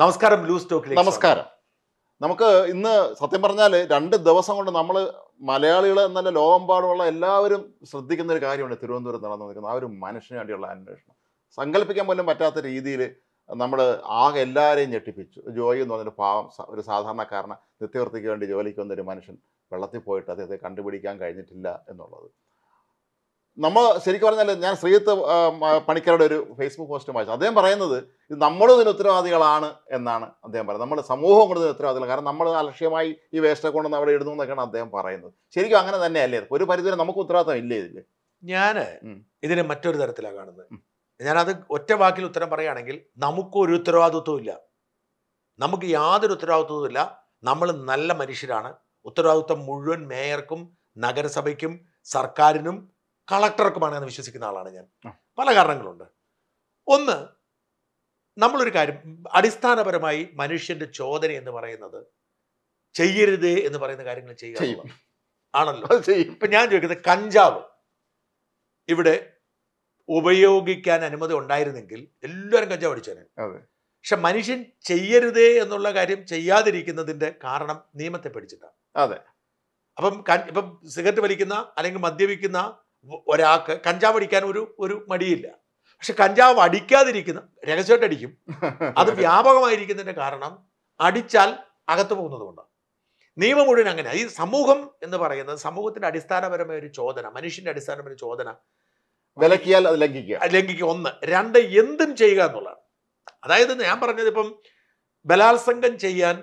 നമസ്കാരം ലൂസ് ടോക്കിൽ നമസ്കാരം നമുക്ക് ഇന്ന് സത്യം പറഞ്ഞാൽ രണ്ട് ദിവസം കൊണ്ട് നമ്മൾ മലയാളികൾ എന്നല്ല ലോകമ്പാടുമുള്ള എല്ലാവരും ശ്രദ്ധിക്കുന്ന ഒരു കാര്യമാണ് തിരുവനന്തപുരം നടന്നു നിൽക്കുന്നത് ആ ഒരു മനുഷ്യന് വേണ്ടിയുള്ള അന്വേഷണം സങ്കല്പിക്കാൻ പോലും പറ്റാത്ത രീതിയിൽ നമ്മൾ ആകെ എല്ലാവരെയും ഞെട്ടിപ്പിച്ചു ജോയി എന്ന് പറഞ്ഞൊരു പാവം ഒരു സാധാരണക്കാരനെ നിത്യവൃത്തിക്ക് വേണ്ടി ജോലിക്ക് വന്നൊരു മനുഷ്യൻ വെള്ളത്തിൽ പോയിട്ട് അദ്ദേഹത്തെ കണ്ടുപിടിക്കാൻ കഴിഞ്ഞിട്ടില്ല എന്നുള്ളത് നമ്മൾ ശരിക്കും പറഞ്ഞാൽ ഞാൻ ശ്രീയത്ത് പണിക്കരുടെ ഒരു ഫേസ്ബുക്ക് പോസ്റ്റ് വായിച്ചു അദ്ദേഹം പറയുന്നത് ഇത് നമ്മളും ഇതിന് ഉത്തരവാദികളാണ് എന്നാണ് അദ്ദേഹം പറയുന്നത് നമ്മുടെ സമൂഹം കൊണ്ട് ഇതിന് ഉത്തരവാദികൾ കാരണം നമ്മൾ അലക്ഷ്യമായി ഈ വേസ്റ്റൊക്കെ കൊണ്ടുവന്ന് അവിടെ ഇടുന്നു എന്നൊക്കെയാണ് അദ്ദേഹം പറയുന്നത് ശരിക്കും അങ്ങനെ തന്നെയല്ലേ ഒരു പരിധിവരെ നമുക്ക് ഉത്തരവാദിത്വം ഇല്ലേ ഇതില് ഞാൻ ഇതിനെ മറ്റൊരു തരത്തിലാണ് കാണുന്നത് ഞാനത് ഒറ്റ വാക്കിൽ ഉത്തരം പറയുകയാണെങ്കിൽ നമുക്കൊരു ഉത്തരവാദിത്വം ഇല്ല നമുക്ക് യാതൊരു ഉത്തരവാദിത്വവും ഇല്ല നമ്മൾ നല്ല മനുഷ്യരാണ് ഉത്തരവാദിത്വം മുഴുവൻ മേയർക്കും നഗരസഭയ്ക്കും സർക്കാരിനും കളക്ടർക്ക് എന്ന് വിശ്വസിക്കുന്ന ആളാണ് ഞാൻ പല കാരണങ്ങളുണ്ട് ഒന്ന് നമ്മളൊരു കാര്യം അടിസ്ഥാനപരമായി മനുഷ്യന്റെ ചോദന എന്ന് പറയുന്നത് ചെയ്യരുത് എന്ന് പറയുന്ന കാര്യങ്ങൾ ചെയ്യുക ആണല്ലോ ഇപ്പൊ ഞാൻ ചോദിക്കുന്നത് കഞ്ചാവ് ഇവിടെ ഉപയോഗിക്കാൻ അനുമതി ഉണ്ടായിരുന്നെങ്കിൽ എല്ലാവരും കഞ്ചാവ് അടിച്ചു പക്ഷെ മനുഷ്യൻ ചെയ്യരുതേ എന്നുള്ള കാര്യം ചെയ്യാതിരിക്കുന്നതിന്റെ കാരണം നിയമത്തെ പഠിച്ചിട്ടാണ് അതെ അപ്പം ഇപ്പം സിഗരറ്റ് വലിക്കുന്ന അല്ലെങ്കിൽ മദ്യപിക്കുന്ന ഒരാൾക്ക് കഞ്ചാവ് അടിക്കാൻ ഒരു ഒരു മടിയില്ല പക്ഷെ കഞ്ചാവ് അടിക്കാതിരിക്കുന്ന രഹസ്യമായിട്ട് അടിക്കും അത് വ്യാപകമായിരിക്കുന്നതിൻ്റെ കാരണം അടിച്ചാൽ അകത്തു പോകുന്നത് കൊണ്ടാണ് നിയമം മുഴുവൻ അങ്ങനെ ഈ സമൂഹം എന്ന് പറയുന്നത് സമൂഹത്തിന്റെ അടിസ്ഥാനപരമായ ഒരു ചോദന മനുഷ്യന്റെ അടിസ്ഥാനപരമായ ചോദന വിലക്കിയാൽ അത് ലംഘിക്കുക ലംഘിക്കുക ഒന്ന് രണ്ട് എന്തും ചെയ്യുക എന്നുള്ളതാണ് അതായത് ഞാൻ പറഞ്ഞത് ഇപ്പം ബലാത്സംഗം ചെയ്യാൻ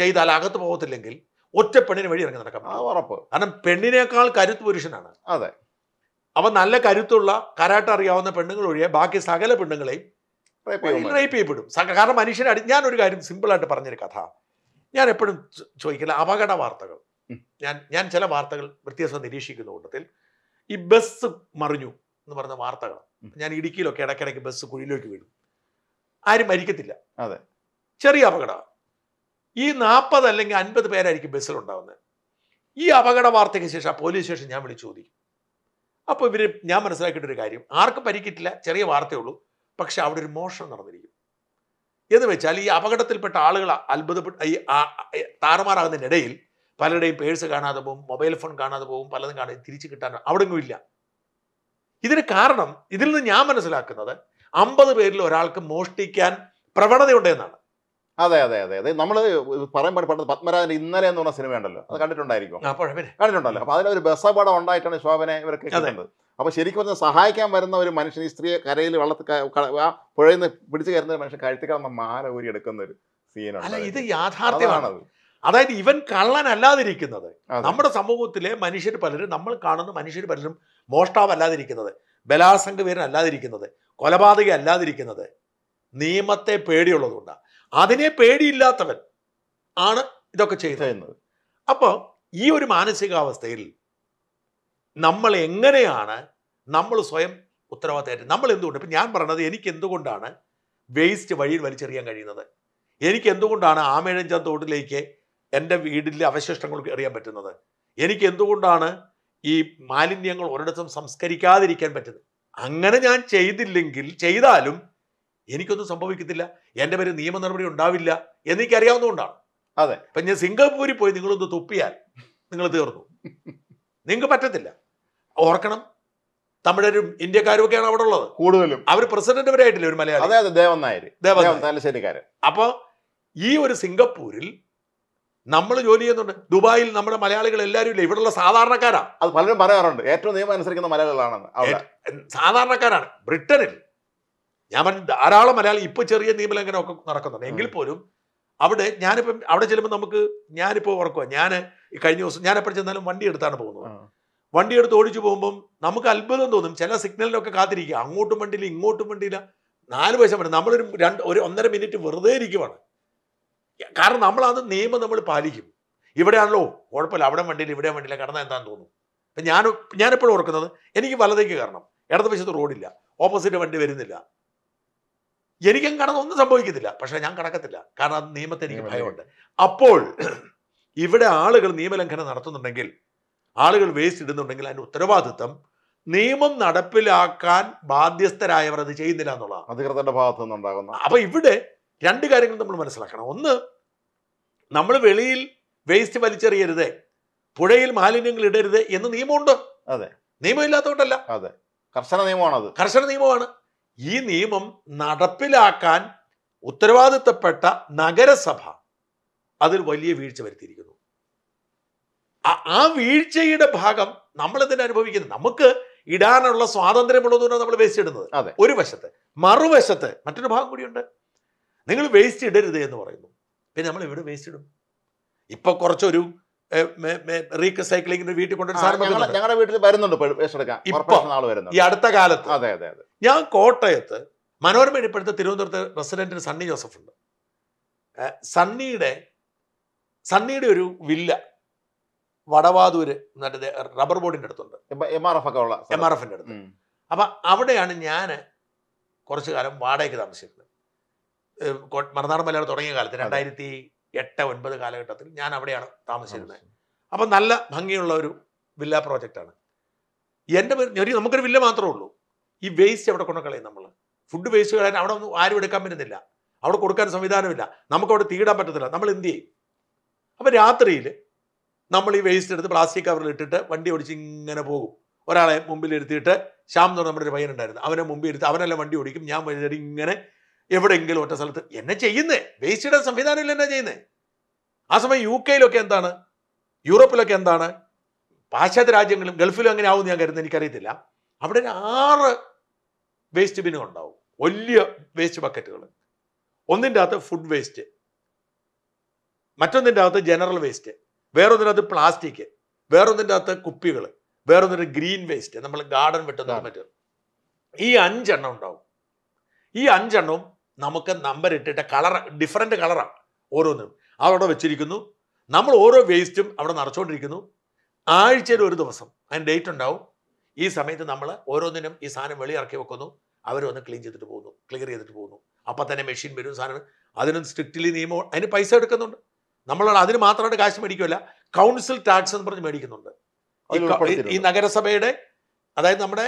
ചെയ്താൽ അകത്ത് പോകത്തില്ലെങ്കിൽ ഒറ്റ വഴി ഇറങ്ങി നടക്കാം ഉറപ്പ് കാരണം പെണ്ണിനേക്കാൾ കരുത്ത് പുരുഷനാണ് അതെ അവ നല്ല കരുത്തുള്ള കരാട്ട അറിയാവുന്ന പെണ്ണുങ്ങൾ ഒഴികെ ബാക്കി സകല പെണ്ണുങ്ങളെയും റേപ്പ് ചെയ്യപ്പെടും കാരണം മനുഷ്യനെ അടി ഞാനൊരു കാര്യം സിമ്പിളായിട്ട് പറഞ്ഞൊരു കഥ ഞാൻ എപ്പോഴും ചോദിക്കില്ല അപകട വാർത്തകൾ ഞാൻ ഞാൻ ചില വാർത്തകൾ വ്യത്യാസം നിരീക്ഷിക്കുന്ന കൂട്ടത്തിൽ ഈ ബസ് മറിഞ്ഞു എന്ന് പറഞ്ഞ വാർത്തകൾ ഞാൻ ഇടുക്കിയിലൊക്കെ ഇടയ്ക്കിടയ്ക്ക് ബസ് കുഴിയിലേക്ക് വീഴും ആരും മരിക്കത്തില്ല അതെ ചെറിയ അപകടമാണ് ഈ നാൽപ്പത് അല്ലെങ്കിൽ അൻപത് പേരായിരിക്കും ബസ്സിലുണ്ടാവുന്നത് ഈ അപകട വാർത്തയ്ക്ക് ശേഷം ആ പോലീസ് സ്റ്റേഷൻ ഞാൻ വിളിച്ചു ചോദിക്കും അപ്പോൾ ഇവർ ഞാൻ മനസ്സിലാക്കിയിട്ടൊരു കാര്യം ആർക്കും പരിക്കിട്ടില്ല ചെറിയ വാർത്തയുള്ളൂ പക്ഷെ അവിടെ ഒരു മോഷണം നടന്നിരിക്കും എന്ന് വെച്ചാൽ ഈ അപകടത്തിൽപ്പെട്ട ആളുകൾ അത്ഭുതപ്പെട്ട ഈ താറുമാറാകുന്നതിനിടയിൽ പലരുടെയും പേഴ്സ് കാണാതെ പോകും മൊബൈൽ ഫോൺ കാണാതെ പോകും പലതും കാണാതെ തിരിച്ചു കിട്ടാൻ അവിടെങ്ങും ഇല്ല ഇതിന് കാരണം ഇതിൽ നിന്ന് ഞാൻ മനസ്സിലാക്കുന്നത് അമ്പത് പേരിൽ ഒരാൾക്ക് മോഷ്ടിക്കാൻ പ്രവണതയുണ്ടെന്നാണ് അതെ അതെ അതെ അതെ നമ്മൾ പറയാൻ പാടി പണ്ട് പത്മരാജൻ ഇന്നലെ എന്ന് പറഞ്ഞ സിനിമ ഉണ്ടല്ലോ അത് കണ്ടിട്ടുണ്ടായിരിക്കും കണ്ടിട്ടുണ്ടല്ലോ അപ്പൊ അതിലൊരു ബസപടം ഉണ്ടായിട്ടാണ് ശോഭനെ ഇവരൊക്കെ കിട്ടുന്നത് അപ്പൊ ശരിക്കും പറഞ്ഞാൽ സഹായിക്കാൻ വരുന്ന ഒരു മനുഷ്യൻ ഈ സ്ത്രീയെ കരയിൽ വള്ളത്തിൽ ആ പുഴയിൽ നിന്ന് പിടിച്ചു കയറുന്ന ഒരു മനുഷ്യൻ കഴുത്തി കിടന്ന മാല ഊരി എടുക്കുന്ന ഒരു സീനാണ് ഇത് യാഥാർത്ഥ്യമാണ് അതായത് ഇവൻ കള്ളനല്ലാതിരിക്കുന്നത് നമ്മുടെ സമൂഹത്തിലെ മനുഷ്യർ പലരും നമ്മൾ കാണുന്ന മനുഷ്യർ പലരും മോഷ്ടാവല്ലാതിരിക്കുന്നത് ബലാസംഗ വീരൻ അല്ലാതിരിക്കുന്നത് കൊലപാതക അല്ലാതിരിക്കുന്നത് നിയമത്തെ പേടിയുള്ളതുകൊണ്ടാണ് അതിനെ പേടിയില്ലാത്തവൻ ആണ് ഇതൊക്കെ ചെയ്തതെന്നത് അപ്പോൾ ഈ ഒരു മാനസികാവസ്ഥയിൽ നമ്മൾ എങ്ങനെയാണ് നമ്മൾ സ്വയം ഉത്തരവാദിത്തമായിട്ട് നമ്മൾ എന്തുകൊണ്ട് ഇപ്പം ഞാൻ പറഞ്ഞത് എനിക്ക് എന്തുകൊണ്ടാണ് വേസ്റ്റ് വഴിയിൽ വലിച്ചെറിയാൻ കഴിയുന്നത് എനിക്ക് എന്തുകൊണ്ടാണ് ആമേഴഞ്ചാം തോട്ടിലേക്ക് എൻ്റെ വീടിൻ്റെ അവശിഷ്ടങ്ങൾ എറിയാൻ പറ്റുന്നത് എനിക്ക് എന്തുകൊണ്ടാണ് ഈ മാലിന്യങ്ങൾ ഒരിടത്തും സംസ്കരിക്കാതിരിക്കാൻ പറ്റുന്നത് അങ്ങനെ ഞാൻ ചെയ്തില്ലെങ്കിൽ ചെയ്താലും എനിക്കൊന്നും സംഭവിക്കത്തില്ല എൻ്റെ പേര് നിയമ നടപടി ഉണ്ടാവില്ല അറിയാവുന്നതുകൊണ്ടാണ് അതെ ഇപ്പം ഞാൻ സിംഗപ്പൂരിൽ പോയി നിങ്ങളൊന്ന് തുപ്പിയാൽ നിങ്ങൾ തീർന്നു നിങ്ങൾക്ക് പറ്റത്തില്ല ഓർക്കണം തമിഴരും ഇന്ത്യക്കാരും ഒക്കെയാണ് അവിടെ ഉള്ളത് കൂടുതലും അവർ പ്രസിഡന്റ് വരെ ആയിട്ടില്ല ഒരു മലയാളി അതെ അതെ ദേവൻ നായർ തലശ്ശേരിക്കാരൻ അപ്പോൾ ഈ ഒരു സിംഗപ്പൂരിൽ നമ്മൾ ജോലി ചെയ്യുന്നുണ്ട് ദുബായിൽ നമ്മുടെ മലയാളികൾ എല്ലാവരും ഇല്ല ഇവിടെയുള്ള സാധാരണക്കാരാണ് അത് പലരും പറയാറുണ്ട് ഏറ്റവും നിയമം അനുസരിക്കുന്ന മലയാളികളാണെന്ന് സാധാരണക്കാരാണ് ബ്രിട്ടനിൽ ഞാൻ പറഞ്ഞു ധാരാളം മലയാളി ഇപ്പൊ ചെറിയ നിയമലംഘനമൊക്കെ നടക്കുന്നുണ്ട് എങ്കിൽ പോലും അവിടെ ഞാനിപ്പം അവിടെ ചെല്ലുമ്പോൾ നമുക്ക് ഞാനിപ്പോൾ ഉറക്കുക ഞാൻ കഴിഞ്ഞ ദിവസം ഞാൻ എപ്പോഴും ചെന്നാലും വണ്ടി എടുത്താണ് പോകുന്നത് വണ്ടി എടുത്ത് ഓടിച്ചു പോകുമ്പം നമുക്ക് അത്ഭുതം തോന്നും ചില സിഗ്നലിനൊക്കെ കാത്തിരിക്കുക അങ്ങോട്ടും വണ്ടിയില്ല ഇങ്ങോട്ടും വണ്ടിയില്ല നാല് വയസ്സം വേണം നമ്മളൊരു രണ്ട് ഒരു ഒന്നര മിനിറ്റ് വെറുതെ ഇരിക്കുവാണ് കാരണം നമ്മളത് നിയമം നമ്മൾ പാലിക്കും ഇവിടെയാണല്ലോ കുഴപ്പമില്ല അവിടെ വണ്ടിയിൽ ഇവിടെ വണ്ടിയില്ല കടന്നാൽ എന്താന്ന് തോന്നുന്നു ഞാൻ ഞാനെപ്പോഴും ഓർക്കുന്നത് എനിക്ക് വലതേക്ക് കാരണം ഇടതുവശത്ത് റോഡില്ല ഓപ്പോസിറ്റ് വണ്ടി വരുന്നില്ല എനിക്കും കടന്നൊന്നും സംഭവിക്കത്തില്ല പക്ഷേ ഞാൻ കടക്കത്തില്ല കാരണം അത് നിയമത്തെ എനിക്ക് ഭയമുണ്ട് അപ്പോൾ ഇവിടെ ആളുകൾ നിയമലംഘനം നടത്തുന്നുണ്ടെങ്കിൽ ആളുകൾ വേസ്റ്റ് ഇടുന്നുണ്ടെങ്കിൽ അതിന്റെ ഉത്തരവാദിത്വം നിയമം നടപ്പിലാക്കാൻ ബാധ്യസ്ഥരായവർ അത് ചെയ്യുന്നില്ല എന്നുള്ളതാണ് അധികൃതന്റെ ഭാഗത്തു നിന്നുണ്ടാകുന്ന അപ്പൊ ഇവിടെ രണ്ട് കാര്യങ്ങൾ നമ്മൾ മനസ്സിലാക്കണം ഒന്ന് നമ്മൾ വെളിയിൽ വേസ്റ്റ് വലിച്ചെറിയരുത് പുഴയിൽ മാലിന്യങ്ങൾ ഇടരുത് എന്ന് നിയമമുണ്ട് അതെ നിയമമില്ലാത്തതുകൊണ്ടല്ല അതെ കർശന അത് കർശന നിയമമാണ് ഈ നിയമം നടപ്പിലാക്കാൻ ഉത്തരവാദിത്തപ്പെട്ട നഗരസഭ അതിൽ വലിയ വീഴ്ച വരുത്തിയിരിക്കുന്നു ആ വീഴ്ചയുടെ ഭാഗം നമ്മൾ ഇതിനെ അനുഭവിക്കുന്നത് നമുക്ക് ഇടാനുള്ള സ്വാതന്ത്ര്യമുള്ളതുകൊണ്ടാണ് നമ്മൾ വേസ്റ്റ് ഇടുന്നത് ഒരു വശത്ത് മറുവശത്ത് മറ്റൊരു ഭാഗം കൂടിയുണ്ട് നിങ്ങൾ വേസ്റ്റ് ഇടരുത് എന്ന് പറയുന്നു പിന്നെ നമ്മൾ എവിടെ വേസ്റ്റ് ഇടും ഇപ്പൊ കുറച്ചൊരു റീസൈക്ലിംഗിന് വീട്ടിൽ കൊണ്ടുവരുന്ന ഞങ്ങളുടെ വീട്ടിൽ വരുന്നുണ്ട് ഈ അടുത്ത കാലത്ത് അതെ അതെ ഞാൻ കോട്ടയത്ത് മനോരമ ഇപ്പോഴത്തെ തിരുവനന്തപുരത്ത് റെസിഡന്റിന് സണ്ണി ജോസഫ് ഉണ്ട് സണ്ണിയുടെ സണ്ണിയുടെ ഒരു വില്ല വടവാതൂര് മറ്റേ റബ്ബർ ബോർഡിന്റെ അടുത്തുണ്ട് എം ആർ എഫ് ഒക്കെ ഉള്ള എം ആർ എഫിന്റെ അടുത്ത് അപ്പൊ അവിടെയാണ് ഞാൻ കുറച്ചു കാലം വാടകയ്ക്ക് താമസിച്ചിരുന്നത് മറുനാട് മലയാളം തുടങ്ങിയ കാലത്ത് രണ്ടായിരത്തി എട്ട് ഒൻപത് കാലഘട്ടത്തിൽ ഞാൻ അവിടെയാണ് താമസിച്ചിരുന്നത് അപ്പം നല്ല ഭംഗിയുള്ള ഒരു വില്ല പ്രോജക്റ്റാണ് എൻ്റെ ഒരു നമുക്കൊരു വില്ല മാത്രമേ ഉള്ളൂ ഈ വേസ്റ്റ് അവിടെ കൊണ്ടു കളയും നമ്മൾ ഫുഡ് വേസ്റ്റ് കളയാൻ അവിടെ ഒന്നും ആരും എടുക്കാൻ പറ്റുന്നില്ല അവിടെ കൊടുക്കാൻ സംവിധാനമില്ല നമുക്ക് അവിടെ തീടാൻ പറ്റത്തില്ല നമ്മൾ എന്ത് ചെയ്യും അപ്പം രാത്രിയിൽ നമ്മൾ ഈ വേസ്റ്റ് എടുത്ത് പ്ലാസ്റ്റിക് കവറിൽ ഇട്ടിട്ട് വണ്ടി ഓടിച്ച് ഇങ്ങനെ പോകും ഒരാളെ മുമ്പിൽ ഇരുത്തിയിട്ട് ശ്യാം എന്ന് പറഞ്ഞ നമ്മുടെ ഒരു പയ്യനുണ്ടായിരുന്നു അവനെ മുമ്പിൽ ഇരുത്തി അവനെല്ലാം വണ്ടി ഓടിക്കും ഞാൻ വഴി ഇങ്ങനെ എവിടെയെങ്കിലും ഒറ്റ സ്ഥലത്ത് എന്നെ ചെയ്യുന്നേ വേസ്റ്റിയുടെ ഇല്ല എന്നാ ചെയ്യുന്നേ ആ സമയം യു കെയിലൊക്കെ എന്താണ് യൂറോപ്പിലൊക്കെ എന്താണ് പാശ്ചാത്യ രാജ്യങ്ങളും ഗൾഫിലും അങ്ങനെ ആവും ഞാൻ കരുതുന്നത് എനിക്കറിയത്തില്ല അവിടെ ഒരു ആറ് വേസ്റ്റ് ബിന്നുകൾ ഉണ്ടാവും വലിയ വേസ്റ്റ് ബക്കറ്റുകൾ ഒന്നിൻ്റെ അകത്ത് ഫുഡ് വേസ്റ്റ് മറ്റൊന്നിൻ്റെ അകത്ത് ജനറൽ വേസ്റ്റ് വേറൊന്നിൻ്റെ അകത്ത് പ്ലാസ്റ്റിക് വേറൊന്നിൻ്റെ അകത്ത് കുപ്പികൾ വേറൊന്നിൻ്റെ ഗ്രീൻ വേസ്റ്റ് നമ്മൾ ഗാർഡൻ വെട്ടുന്ന മറ്റു ഈ അഞ്ചെണ്ണം ഉണ്ടാവും ഈ അഞ്ചെണ്ണവും നമുക്ക് നമ്പർ ഇട്ടിട്ട് കളർ ഡിഫറെൻ്റ് കളറാണ് ഓരോന്നും അവിടെ വെച്ചിരിക്കുന്നു നമ്മൾ ഓരോ വേസ്റ്റും അവിടെ നിറച്ചുകൊണ്ടിരിക്കുന്നു ആഴ്ചയിൽ ഒരു ദിവസം അതിന് ഡേറ്റ് ഉണ്ടാവും ഈ സമയത്ത് നമ്മൾ ഓരോന്നിനും ഈ സാധനം വെളിയിറക്കി വെക്കുന്നു അവർ വന്ന് ക്ലീൻ ചെയ്തിട്ട് പോകുന്നു ക്ലിയർ ചെയ്തിട്ട് പോകുന്നു അപ്പം തന്നെ മെഷീൻ വരും സാധനം അതിനും സ്ട്രിക്റ്റ്ലി നിയമം അതിന് പൈസ എടുക്കുന്നുണ്ട് നമ്മൾ അതിന് മാത്രമായിട്ട് കാശ് മേടിക്കുമല്ല കൗൺസിൽ ടാക്സ് എന്ന് പറഞ്ഞ് മേടിക്കുന്നുണ്ട് ഈ നഗരസഭയുടെ അതായത് നമ്മുടെ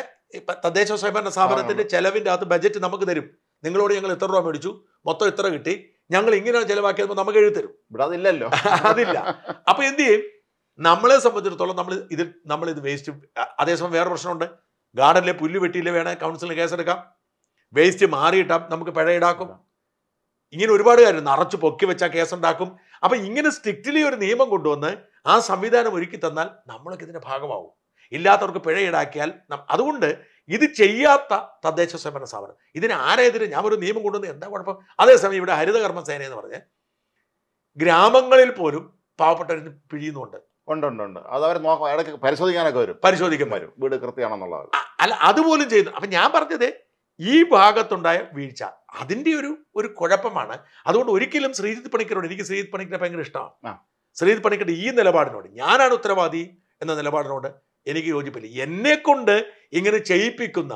തദ്ദേശ സ്വയംഭരണ സ്ഥാപനത്തിന്റെ ചെലവിൻ്റെ അകത്ത് ബജറ്റ് നമുക്ക് തരും നിങ്ങളോട് ഞങ്ങൾ ഇത്ര രൂപ മേടിച്ചു മൊത്തം ഇത്ര കിട്ടി ഞങ്ങൾ ഇങ്ങനെ ചിലവാക്കിയപ്പോൾ നമുക്ക് എഴുതരും ഇവിടെ അതില്ലല്ലോ അതില്ല അപ്പൊ എന്ത് ചെയ്യും നമ്മളെ സംബന്ധിച്ചിടത്തോളം നമ്മൾ ഇതിൽ നമ്മൾ ഇത് വേസ്റ്റ് അതേസമയം വേറെ പ്രശ്നമുണ്ട് ഗാർഡനിലെ പുല്ല് വെട്ടിയില്ല വേണേൽ കൗൺസിലിന് കേസെടുക്കാം വേസ്റ്റ് മാറിയിട്ടാൽ നമുക്ക് പിഴ ഈടാക്കും ഇങ്ങനെ ഒരുപാട് കാര്യം നിറച്ച് പൊക്കി വെച്ചാൽ കേസുണ്ടാക്കും അപ്പൊ ഇങ്ങനെ സ്ട്രിക്റ്റ്ലി ഒരു നിയമം കൊണ്ടുവന്ന് ആ സംവിധാനം ഒരുക്കി തന്നാൽ നമ്മളൊക്കെ ഇതിന്റെ ഭാഗമാവും ഇല്ലാത്തവർക്ക് പിഴ ഈടാക്കിയാൽ അതുകൊണ്ട് ഇത് ചെയ്യാത്ത തദ്ദേശ സ്വയംഭരണ സ്ഥാപനം ഇതിന് ആരെതിരെ ഞാൻ ഒരു നിയമം കൊണ്ടുവന്ന് എന്താ കുഴപ്പം അതേസമയം ഇവിടെ ഹരിതകർമ്മ സേന എന്ന് പറഞ്ഞ് ഗ്രാമങ്ങളിൽ പോലും പാവപ്പെട്ടവരിന് പിഴിയുന്നുണ്ട് ഉണ്ട് ഉണ്ട് ഉണ്ട് പരിശോധിക്കാനൊക്കെ വരും പരിശോധിക്കാൻ വരും വീട് കൃത്യമാണെന്നുള്ളത് അല്ല അതുപോലും ചെയ്യുന്നു അപ്പൊ ഞാൻ പറഞ്ഞത് ഈ ഭാഗത്തുണ്ടായ വീഴ്ച അതിന്റെ ഒരു ഒരു കുഴപ്പമാണ് അതുകൊണ്ട് ഒരിക്കലും ശ്രീജിത് പണിക്കരോട് എനിക്ക് ശ്രീജിത് പണിക്കരെ ഭയങ്കര ഇഷ്ടമാണ് ശ്രീജിത് പണിക്കരുടെ ഈ നിലപാടിനോട് ഞാനാണ് ഉത്തരവാദി എന്ന നിലപാടിനോട് എനിക്ക് യോജിപ്പില്ല എന്നെ കൊണ്ട് ഇങ്ങനെ ചെയ്യിപ്പിക്കുന്ന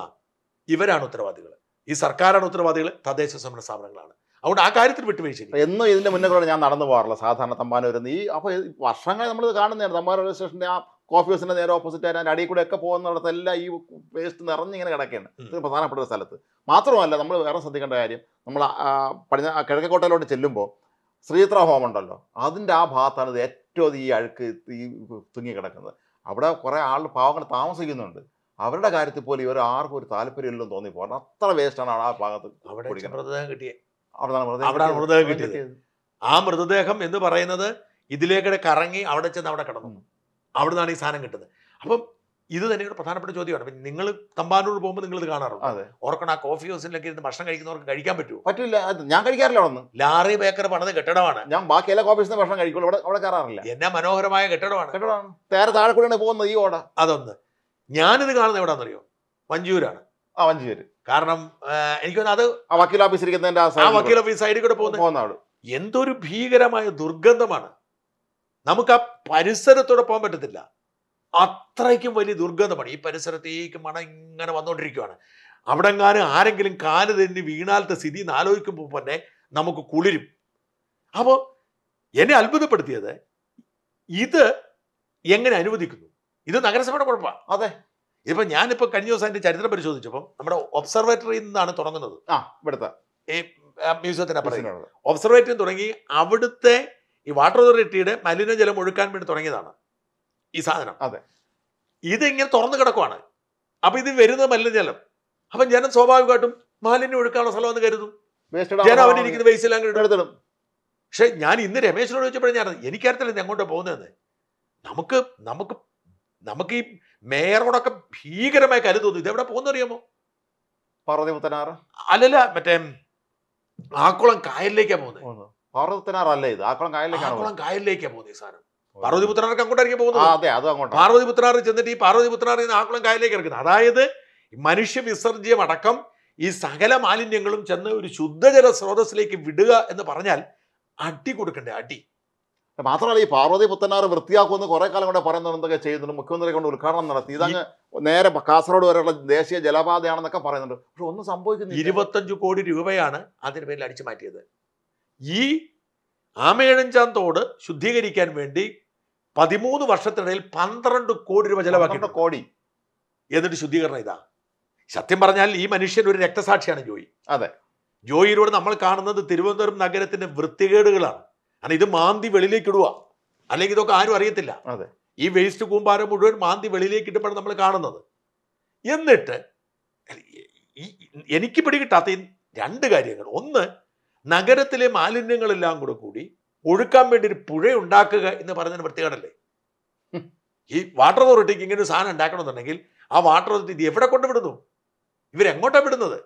ഇവരാണ് ഉത്തരവാദികൾ ഈ സർക്കാരാണ് ഉത്തരവാദികൾ തദ്ദേശ സ്വയംഭരണ സ്ഥാപനങ്ങളാണ് അതുകൊണ്ട് ആ കാര്യത്തിൽ വിട്ടുവീഴ്ച എന്നും ഇതിന്റെ മുന്നേ കൂടെ ഞാൻ നടന്നു പോകാറില്ല സാധാരണ തമ്പാനൂർ നിന്ന് ഈ അപ്പൊ വർഷങ്ങൾ നമ്മൾ കാണുന്നതാണ് തമ്പാനൂർ റെയിൽവേ സ്റ്റേഷന്റെ ആ കോഫി ഹൗസിന്റെ നേരെ ഓപ്പോസിറ്റ് ആയിട്ട് അടിയിൽ കൂടെ ഒക്കെ പോകുന്നിടത്ത് എല്ലാം ഈ വേസ്റ്റ് നിറഞ്ഞിങ്ങനെ കിടക്കുകയാണ് ഇതൊരു പ്രധാനപ്പെട്ട ഒരു സ്ഥലത്ത് മാത്രമല്ല നമ്മൾ വേറെ ശ്രദ്ധിക്കേണ്ട കാര്യം നമ്മൾ പടിഞ്ഞ കിഴക്കോട്ടയിലോട്ട് ചെല്ലുമ്പോൾ ശ്രീത്ര ഹോമുണ്ടല്ലോ അതിൻ്റെ ആ ഭാഗത്താണ് ഇത് ഏറ്റവും ഈ അഴുക്ക് ഈ തുങ്ങി കിടക്കുന്നത് അവിടെ കുറേ ആൾ പാവങ്ങൾ താമസിക്കുന്നുണ്ട് അവരുടെ കാര്യത്തിൽ പോലും ഇവർ ആർക്കും ഒരു താല്പര്യമില്ലെന്ന് തോന്നി പോകണം അത്ര വേസ്റ്റാണ് ആ ഭാഗത്ത് മൃതദേഹം കിട്ടിയത് അവിടെയാണ് മൃതദേഹം കിട്ടിയത് ആ മൃതദേഹം എന്ന് പറയുന്നത് ഇതിലേക്കിടെ കറങ്ങി അവിടെ ചെന്ന് അവിടെ കിടന്നു അവിടുന്നാണ് ഈ സാധനം കിട്ടുന്നത് അപ്പം ഇത് തന്നെ പ്രധാനപ്പെട്ട ചോദ്യമാണ് നിങ്ങൾ തമ്പാനൂർ പോകുമ്പോൾ നിങ്ങൾ ഇത് കാണാറുണ്ട് ഓർക്കണം ആ കോഫി ഹൗസിലൊക്കെ ഇരുന്ന് ഭക്ഷണം കഴിക്കുന്നവർക്ക് കഴിക്കാൻ പറ്റുമോ പറ്റില്ല ഞാൻ കഴിക്കാറില്ല അവിടെ ലാറി ബേക്കർ പണിത കെട്ടിടമാണ് ഞാൻ ബാക്കി എല്ലാ കോഫീസിൽ നിന്ന് ഭക്ഷണം കഴിക്കും അവിടെ അവിടെ കയറാറില്ല എന്നാ മനോഹരമായ കെട്ടിടമാണ് കെട്ടിടമാണ് തേരെ താഴെ കൂടെയാണ് പോകുന്നത് ഈ ഓട അതൊന്ന് ഞാനിത് കാണുന്നത് എവിടെയാണെന്നറിയോ മഞ്ചൂരാണ് ആ മഞ്ചൂര് കാരണം എനിക്ക് അത് അത് വക്കീൽ ഓഫീസ് ഇരിക്കുന്നതിന്റെ ആ വക്കീൽ ഓഫീസ് സൈഡിൽ കൂടെ പോകുന്ന എന്തൊരു ഭീകരമായ ദുർഗന്ധമാണ് നമുക്ക് ആ പരിസരത്തോടെ പോകാൻ പറ്റത്തില്ല അത്രയ്ക്കും വലിയ ദുർഗന്ധമാണ് ഈ പരിസരത്തേക്ക് മണം ഇങ്ങനെ വന്നുകൊണ്ടിരിക്കുകയാണ് അവിടെങ്ങാനും ആരെങ്കിലും കാല് തന്നെ വീണാലത്തെ സ്ഥിതി എന്ന് ആലോചിക്കുമ്പോൾ തന്നെ നമുക്ക് കുളിരും അപ്പോൾ എന്നെ അത്ഭുതപ്പെടുത്തിയത് ഇത് എങ്ങനെ അനുവദിക്കുന്നു ഇത് നഗരസഭയുടെ കുഴപ്പമാണ് അതെ ഇപ്പം ഞാനിപ്പോൾ കഴിഞ്ഞ ദിവസം അതിൻ്റെ ചരിത്രം പരിശോധിച്ചപ്പോൾ നമ്മുടെ ഒബ്സർവേറ്ററിയിൽ നിന്നാണ് തുടങ്ങുന്നത് ആ ഇവിടുത്തെ ഈ മ്യൂസിയത്തിൻ്റെ പറയുന്നത് ഒബ്സർവേറ്ററി തുടങ്ങി അവിടുത്തെ ഈ വാട്ടർ അതോറിറ്റിയുടെ മലിനജലം ഒഴുക്കാൻ വേണ്ടി തുടങ്ങിയതാണ് ഈ സാധനം അതെ ഇതിങ്ങനെ തുറന്നു കിടക്കുവാണ് അപ്പൊ ഇത് വരുന്ന മലിനജലം അപ്പൊ ജനം സ്വാഭാവികമായിട്ടും മാലിന്യം ഒഴുക്കാനുള്ള സ്ഥലമെന്ന് കരുതും ജനം ഇരിക്കുന്ന വേസ്റ്റെല്ലാം എടുത്തിടും പക്ഷെ ഞാൻ ഇന്ന് രമേശിനോട് ചോദിച്ചപ്പോഴേ ഞാൻ എനിക്കറിയത്തില്ല ഞാൻ എങ്ങോട്ട് പോകുന്നതെന്ന് നമുക്ക് നമുക്ക് നമുക്ക് ഈ മേയറോടൊക്കെ ഭീകരമായി കരുതുന്നു ഇതെവിടെ പോകുന്നറിയാമോ പാർവതിപുത്തനാറ് അല്ലല്ല മറ്റേ ആക്കുളം കായലിലേക്കാണ് പോകുന്നത് പാർവതിപുത്തനാറല്ലേ ഇത് ആക്കുളം കായലിലേക്കാണ് ആക്കുളം കായലിലേക്കാണ് പോകുന്നത് സാധനം പുത്രാർക്ക് അങ്ങോട്ടായിരിക്കും പോകുന്നത് അതെ അത് അങ്ങോട്ട് പാർവതിപുത്രാർ ചെന്നിട്ട് ഈ പാർവതിപുത്രാർ ഈ ആക്കുളം കായലിലേക്ക് ഇറക്കുന്നത് അതായത് മനുഷ്യ വിസർജ്യം അടക്കം ഈ സകല മാലിന്യങ്ങളും ചെന്ന് ഒരു ശുദ്ധജല സ്രോതസ്സിലേക്ക് വിടുക എന്ന് പറഞ്ഞാൽ അടി കൊടുക്കണ്ടേ അടി മാത്രമല്ല ഈ പാർവതി പുത്തനാർ വൃത്തിയാക്കുമെന്ന് കുറെ കാലം കൂടെ പറയുന്നുണ്ടെന്നൊക്കെ ചെയ്യുന്നുണ്ട് മുഖ്യമന്ത്രി കൊണ്ട് ഉദ്ഘാടനം നടത്തി ഇതങ്ങ് നേരെ കാസർഗോഡ് വരെയുള്ള ദേശീയ ജലപാതയാണെന്നൊക്കെ പറയുന്നുണ്ട് പക്ഷെ ഒന്നും സംഭവിക്കുന്നില്ല ഇരുപത്തഞ്ച് കോടി രൂപയാണ് അതിന് പേരിൽ അടിച്ചു മാറ്റിയത് ഈ ആമേഴഞ്ചാം തോട് ശുദ്ധീകരിക്കാൻ വേണ്ടി പതിമൂന്ന് വർഷത്തിനിടയിൽ പന്ത്രണ്ട് കോടി രൂപ ചെലവാക്കി കോടി എന്നിട്ട് ശുദ്ധീകരണം ഇതാ സത്യം പറഞ്ഞാൽ ഈ മനുഷ്യൻ ഒരു രക്തസാക്ഷിയാണ് ജോയി അതെ ജോയിയിലൂടെ നമ്മൾ കാണുന്നത് തിരുവനന്തപുരം നഗരത്തിന്റെ വൃത്തികേടുകളാണ് കാരണം ഇത് മാന്തി വെളിയിലേക്ക് ഇടുക അല്ലെങ്കിൽ ഇതൊക്കെ ആരും അറിയത്തില്ല അതെ ഈ വേസ്റ്റ് കൂമ്പാരം മുഴുവൻ മാന്തി വെളിയിലേക്ക് ഇട്ടപ്പോഴാണ് നമ്മൾ കാണുന്നത് എന്നിട്ട് എനിക്ക് പിടികിട്ടാത്ത രണ്ട് കാര്യങ്ങൾ ഒന്ന് നഗരത്തിലെ മാലിന്യങ്ങളെല്ലാം കൂടെ കൂടി ഒഴുക്കാൻ വേണ്ടി ഒരു പുഴ ഉണ്ടാക്കുക എന്ന് പറഞ്ഞതിന് പ്രത്യേകതല്ലേ ഈ വാട്ടർ അതോറിറ്റിക്ക് ഇങ്ങനെ ഒരു സാധനം ഉണ്ടാക്കണമെന്നുണ്ടെങ്കിൽ ആ വാട്ടർ അതോറിറ്റി ഇത് എവിടെ കൊണ്ടുവിടുന്നു ഇവരെങ്ങോട്ടാണ് വിടുന്നത്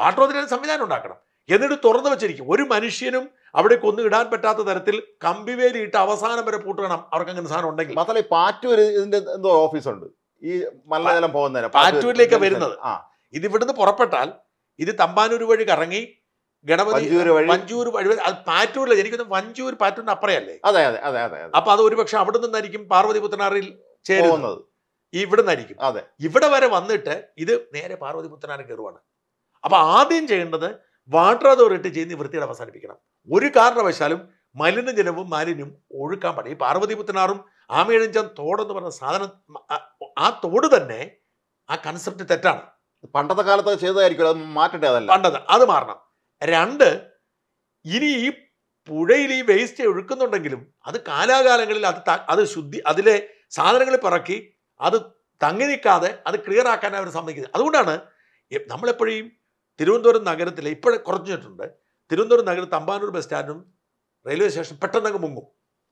വാട്ടർ അതോറിറ്റി സംവിധാനം ഉണ്ടാക്കണം എന്നിട്ട് തുറന്നു വെച്ചിരിക്കും ഒരു മനുഷ്യനും അവിടെ കൊന്നു ഇടാൻ പറ്റാത്ത തരത്തിൽ കമ്പിവേലി ഇട്ട് അവസാനം വരെ പൂട്ടണം അവർക്ക് അങ്ങനെ സാധനം ഉണ്ടെങ്കിൽ മാത്രമല്ല പാറ്റൂർ ഇതിന്റെ എന്തോ ഓഫീസുണ്ട് ഈ മലജലം പോകുന്നതിന് പാറ്റൂരിലേക്ക് വരുന്നത് ആ ഇത് ഇവിടുന്ന് പുറപ്പെട്ടാൽ ഇത് തമ്പാനൂർ വഴി കറങ്ങി ഗണപതി വഞ്ചൂർ വഴി അത് പാറ്റൂരിലെ എനിക്കൊന്നും വഞ്ചൂർ പാറ്റൂരിന് അപ്പറയല്ലേ അതെ അതെ അതെ അതെ അപ്പൊ അത് ഒരുപക്ഷെ അവിടെ നിന്നായിരിക്കും പാർവതി പുത്തനാറിൽ ചേരുന്നത് ഇവിടെ നിന്നായിരിക്കും അതെ ഇവിടെ വരെ വന്നിട്ട് ഇത് നേരെ പാർവതി പുത്തനാറിൽ കയറുവാണ് അപ്പൊ ആദ്യം ചെയ്യേണ്ടത് വാട്ടർ അതോറിറ്റി ചെയ്യുന്ന വൃത്തിയുടെ അവസാനിപ്പിക്കണം ഒരു കാരണവശാലും മലിനജലവും മാലിന്യം ഒഴുക്കാൻ പാടില്ല ഈ പാർവതി പുത്തനാറും ആമേഴഞ്ചാൻ തോടെന്ന് പറഞ്ഞ സാധനം ആ തോട് തന്നെ ആ കൺസെപ്റ്റ് തെറ്റാണ് പണ്ടത്തെ കാലത്ത് ചെയ്തതായിരിക്കും അത് മാറ്റേണ്ടതല്ല പണ്ടത് അത് മാറണം രണ്ട് ഇനി ഈ പുഴയിൽ ഈ വേസ്റ്റ് ഒഴുക്കുന്നുണ്ടെങ്കിലും അത് കാലാകാലങ്ങളിൽ അത് അത് ശുദ്ധി അതിലെ സാധനങ്ങൾ പറക്കി അത് തങ്ങി നിൽക്കാതെ അത് ക്ലിയർ ആക്കാൻ അവർ സമ്മതിക്കുന്നത് അതുകൊണ്ടാണ് നമ്മളെപ്പോഴും തിരുവനന്തപുരം നഗരത്തിലെ ഇപ്പോഴെ കുറഞ്ഞിട്ടുണ്ട് തിരുവനന്തപുരം നഗരം തമ്പാനൂർ ബസ് സ്റ്റാൻഡും റെയിൽവേ സ്റ്റേഷൻ പെട്ടെന്നങ്ങ് മുങ്ങും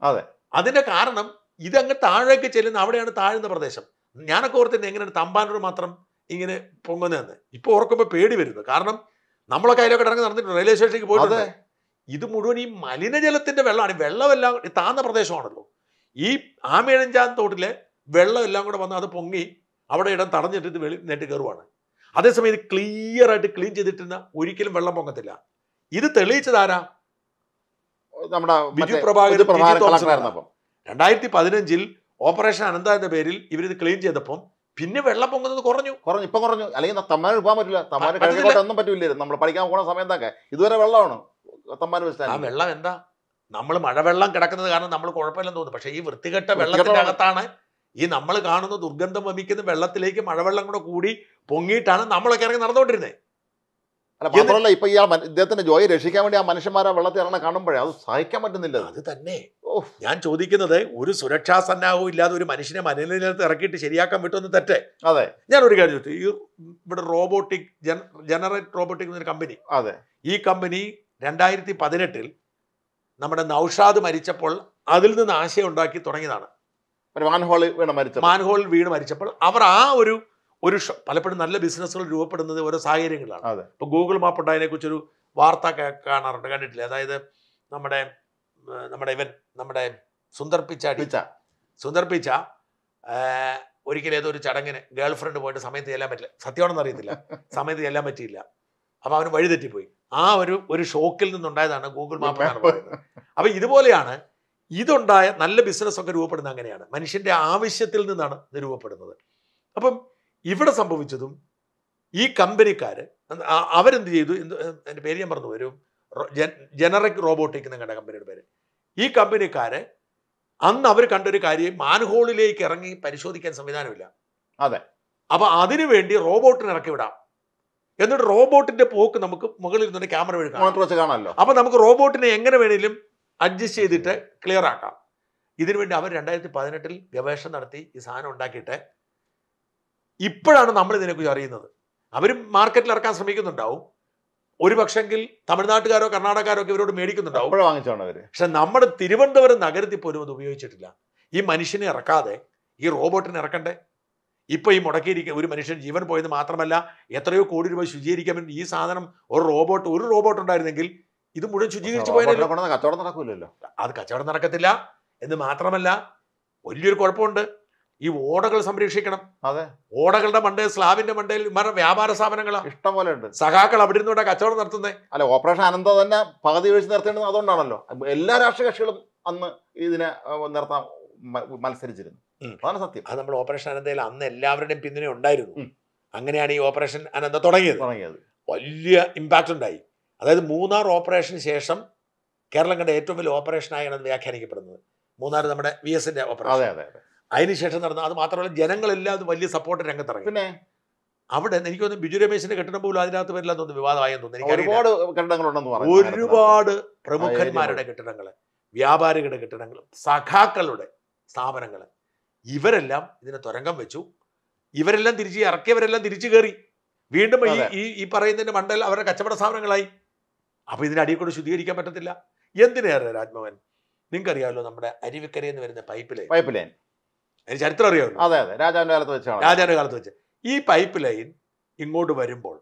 അതെ അതിൻ്റെ കാരണം ഇതങ്ങ് താഴേക്ക് ചെല്ലുന്ന അവിടെയാണ് താഴ്ന്ന പ്രദേശം ഞാനൊക്കെ ഓർത്തിരുന്നത് എങ്ങനെയാണ് തമ്പാനൂർ മാത്രം ഇങ്ങനെ പൊങ്ങുന്നതെന്ന് ഇപ്പോൾ ഓർക്കുമ്പോൾ പേടി വരുന്നു കാരണം നമ്മളൊക്കെ അതിലൊക്കെ ഇറങ്ങി നടന്നിട്ടുണ്ട് റെയിൽവേ സ്റ്റേഷനിലേക്ക് പോയിട്ടുണ്ട് ഇത് മുഴുവൻ ഈ മലിനജലത്തിന്റെ വെള്ളമാണ് വെള്ളമെല്ലാം താന്ന പ്രദേശമാണല്ലോ ഈ ആമേഴഞ്ചാൻ തോട്ടിലെ വെള്ളമെല്ലാം കൂടെ വന്ന് അത് പൊങ്ങി അവിടെ ഇടം തടഞ്ഞിട്ട് ഇത് വെളി നെറ്റ് കയറുവാണ് അതേസമയം ഇത് ക്ലിയർ ആയിട്ട് ക്ലീൻ ചെയ്തിട്ടിരുന്ന ഒരിക്കലും വെള്ളം പൊങ്ങത്തില്ല ഇത് തെളിയിച്ചതാരാ നമ്മുടെ ബിജു പ്രഭാകർ രണ്ടായിരത്തി പതിനഞ്ചിൽ ഓപ്പറേഷൻ അനന്ത എന്ന പേരിൽ ഇവരിത് ക്ലീൻ ചെയ്തപ്പം പിന്നെ വെള്ളം പൊങ്ങുന്നത് കുറഞ്ഞു കുറഞ്ഞു ഇപ്പൊ കുറഞ്ഞു അല്ലെങ്കിൽ തമ്മാന് പോകാൻ പറ്റില്ല തമ്മാന് കിഴക്കോട്ട് ഒന്നും നമ്മൾ പഠിക്കാൻ പോകുന്ന സമയത്തൊക്കെ ഇതുവരെ വെള്ളമാണ് തമ്മാന് വെച്ചാൽ ആ വെള്ളം എന്താ നമ്മൾ മഴവെള്ളം കിടക്കുന്നത് കാരണം നമ്മൾ കുഴപ്പമില്ലെന്ന് തോന്നുന്നു പക്ഷേ ഈ വൃത്തികെട്ട വെള്ളത്തിനകത്താണ് ഈ നമ്മൾ കാണുന്ന ദുർഗന്ധം വമിക്കുന്ന വെള്ളത്തിലേക്ക് മഴവെള്ളം കൂടെ കൂടി പൊങ്ങിയിട്ടാണ് നമ്മളൊക്കെ ഇറങ്ങി നടന്നുകൊണ്ടിരുന്നത് അല്ല മാത്രമല്ല ഇപ്പൊ ഈ ഇദ്ദേഹത്തിന്റെ ജോയി രക്ഷിക്കാൻ വേണ്ടി ആ മനുഷ്യന്മാരെ വെള്ളത്തിൽ ഇറങ്ങണ കാണുമ്പോഴേ അത് സഹിക്കാൻ പറ്റുന്നില്ല അത് തന്നെ ഞാൻ ചോദിക്കുന്നത് ഒരു സുരക്ഷാ സന്നാഹവും ഇല്ലാതെ ഒരു മനുഷ്യനെ മലിനീകരണത്തിൽ ഇറക്കിയിട്ട് ശരിയാക്കാൻ പറ്റുമെന്ന് തെറ്റേ അതെ ഞാൻ ഒരു കാര്യം ചോദിച്ചു ഈ ഇവിടെ റോബോട്ടിക് ജനറേറ്റ് റോബോട്ടിക് എന്നൊരു കമ്പനി അതെ ഈ കമ്പനി രണ്ടായിരത്തി പതിനെട്ടിൽ നമ്മുടെ നൌഷാദ് മരിച്ചപ്പോൾ അതിൽ നിന്ന് ആശയം ഉണ്ടാക്കി തുടങ്ങിയതാണ് മാൻഹോളിൽ വീണ് മരിച്ച മാൻഹോളിൽ വീണ് മരിച്ചപ്പോൾ അവർ ആ ഒരു ഒരു പലപ്പോഴും നല്ല ബിസിനസ്സുകൾ രൂപപ്പെടുന്നത് ഓരോ സാഹചര്യങ്ങളാണ് ഇപ്പൊ ഗൂഗിൾ മാപ്പ് ഉണ്ടായതിനെ കുറിച്ചൊരു വാർത്ത കാണാറുണ്ട് കണ്ടിട്ടില്ല അതായത് നമ്മുടെ നമ്മുടെ ഇവൻ നമ്മുടെ സുന്ദർ പിച്ചാടി സുന്ദർ പിച്ച ഒരിക്കലും ഏതോ ഒരു ചടങ്ങിന് ഗേൾ ഫ്രണ്ട് പോയിട്ട് സമയത്ത് ചെല്ലാൻ പറ്റില്ല സത്യമാണെന്ന് അറിയത്തില്ല സമയത്ത് ചെല്ലാൻ പറ്റിയില്ല അപ്പൊ അവന് വഴിതെറ്റിപ്പോയി ആ ഒരു ഒരു ഷോക്കിൽ നിന്നുണ്ടായതാണ് ഗൂഗിൾ മാപ്പ് എന്നാണ് അപ്പൊ ഇതുപോലെയാണ് ഇതുണ്ടായ നല്ല ബിസിനസ്സൊക്കെ രൂപപ്പെടുന്നത് അങ്ങനെയാണ് മനുഷ്യന്റെ ആവശ്യത്തിൽ നിന്നാണ് ഇത് രൂപപ്പെടുന്നത് അപ്പം ഇവിടെ സംഭവിച്ചതും ഈ കമ്പനിക്കാർ അവരെന്ത് ചെയ്തു എൻ്റെ പേര് ഞാൻ പറഞ്ഞു വരും ജനറിക് റോബോട്ടിക് എന്ന് കമ്പനിയുടെ പേര് ഈ കമ്പനിക്കാരെ അന്ന് അവർ കണ്ടൊരു കാര്യം മാൻഹോളിലേക്ക് ഇറങ്ങി പരിശോധിക്കാൻ സംവിധാനമില്ല അതെ അപ്പൊ അതിനു വേണ്ടി റോബോട്ടിന് ഇറക്കി വിടാം എന്നിട്ട് റോബോട്ടിന്റെ പോക്ക് നമുക്ക് മുകളിൽ നിന്ന് ക്യാമറ വഴി കാണാമല്ലോ അപ്പൊ നമുക്ക് റോബോട്ടിനെ എങ്ങനെ വേണേലും അഡ്ജസ്റ്റ് ചെയ്തിട്ട് ക്ലിയർ ആക്കാം ഇതിനുവേണ്ടി അവർ രണ്ടായിരത്തി പതിനെട്ടിൽ ഗവേഷണം നടത്തി ഈ സാധനം ഉണ്ടാക്കിയിട്ട് ഇപ്പോഴാണ് നമ്മൾ ഇതിനെക്കുറിച്ച് അറിയുന്നത് അവർ മാർക്കറ്റിൽ ഇറക്കാൻ ശ്രമിക്കുന്നുണ്ടാവും ഒരു പക്ഷെങ്കിൽ തമിഴ്നാട്ടുകാരോ കർണാടകക്കാരോ ഒക്കെ ഇവരോട് മേടിക്കുന്നുണ്ടാവും വാങ്ങിച്ചാണ് അവർ പക്ഷെ നമ്മുടെ തിരുവനന്തപുരം നഗരത്തിൽ പോലും അത് ഉപയോഗിച്ചിട്ടില്ല ഈ മനുഷ്യനെ ഇറക്കാതെ ഈ റോബോട്ടിനെ ഇറക്കണ്ടേ ഇപ്പൊ ഈ മുടക്കിയിരിക്കുന്ന ഒരു മനുഷ്യൻ ജീവൻ പോയത് മാത്രമല്ല എത്രയോ കോടി രൂപ ശുചീകരിക്കാൻ വേണ്ടി ഈ സാധനം ഒരു റോബോട്ട് ഒരു റോബോട്ട് ഉണ്ടായിരുന്നെങ്കിൽ ഇത് മുഴുവൻ ശുചീകരിച്ച് പോയാലോ കച്ചവടം നടക്കില്ലല്ലോ അത് കച്ചവടം നടക്കത്തില്ല എന്ന് മാത്രമല്ല വലിയൊരു കുഴപ്പമുണ്ട് ഈ ഓടകൾ സംരക്ഷിക്കണം അതെ ഓടകളുടെ മണ്ടയിൽ സ്ലാബിന്റെ മണ്ടയിൽ വ്യാപാര സ്ഥാപനങ്ങളാണ് ഇഷ്ടം പോലെ ഉണ്ട് സഹാക്കൾ അവിടെ ഇരുന്നോടെ കച്ചവടം നടത്തുന്നത് അല്ല ഓപ്പറേഷൻ അനന്ത തന്നെ പകുതി വെച്ച് നിർത്തേണ്ടത് അതുകൊണ്ടാണല്ലോ എല്ലാ രാഷ്ട്രീയ കക്ഷികളും അന്ന് ഇതിനെ നിർത്താൻ മത്സരിച്ചിരുന്നു അതാണ് സത്യം അത് നമ്മൾ ഓപ്പറേഷൻ അനന്തയിൽ അന്ന് എല്ലാവരുടെയും പിന്തുണ ഉണ്ടായിരുന്നു അങ്ങനെയാണ് ഈ ഓപ്പറേഷൻ അനന്ത തുടങ്ങിയത് തുടങ്ങിയത് വലിയ ഇമ്പാക്റ്റ് ഉണ്ടായി അതായത് മൂന്നാർ ഓപ്പറേഷന് ശേഷം കേരളം കണ്ട ഏറ്റവും വലിയ ഓപ്പറേഷനായാണ് അത് വ്യാഖ്യാനിക്കപ്പെടുന്നത് മൂന്നാർ നമ്മുടെ വി എസിന്റെ ഓപ്പറേഷൻ അതെ അതെ അതെ അതിനുശേഷം നടന്ന അത് മാത്രമല്ല ജനങ്ങളെല്ലാം അത് വലിയ സപ്പോർട്ട് രംഗത്തിറങ്ങി പിന്നെ അവിടെ എനിക്ക് തോന്നുന്നു ബിജു രമേശിന്റെ കെട്ടിടം പോലും അതിനകത്ത് വരില്ല എന്നൊന്ന് വിവാദമായി തോന്നുന്നു ഒരുപാട് കെട്ടിടങ്ങളുണ്ടെന്ന് പറഞ്ഞു ഒരുപാട് പ്രമുഖന്മാരുടെ കെട്ടിടങ്ങൾ വ്യാപാരികളുടെ കെട്ടിടങ്ങൾ സഖാക്കളുടെ സ്ഥാപനങ്ങൾ ഇവരെല്ലാം ഇതിനെ തുരങ്കം വെച്ചു ഇവരെല്ലാം തിരിച്ച് ഇറക്കിയവരെല്ലാം തിരിച്ചു കയറി വീണ്ടും ഈ ഈ പറയുന്നതിന്റെ മണ്ടൽ അവരുടെ കച്ചവട സ്ഥാപനങ്ങളായി അപ്പൊ ഇതിന്റെ അടിയിൽ കൂടെ ശുദ്ധീകരിക്കാൻ പറ്റത്തില്ല എന്തിനേറെ രാജ്മോഹൻ നിങ്ങൾക്കറിയാമല്ലോ നമ്മുടെ അരുവിക്കരയിൽ നിന്ന് വരുന്ന പൈപ്പ് ലൈൻ പൈപ്പ് ലൈൻ ചരിത്രം അറിയാവുന്നു അതെ അതെ രാജാവിന്റെ കാലത്ത് വെച്ചാണ് രാജാവിന്റെ കാലത്ത് വെച്ച് ഈ പൈപ്പ് ലൈൻ ഇങ്ങോട്ട് വരുമ്പോൾ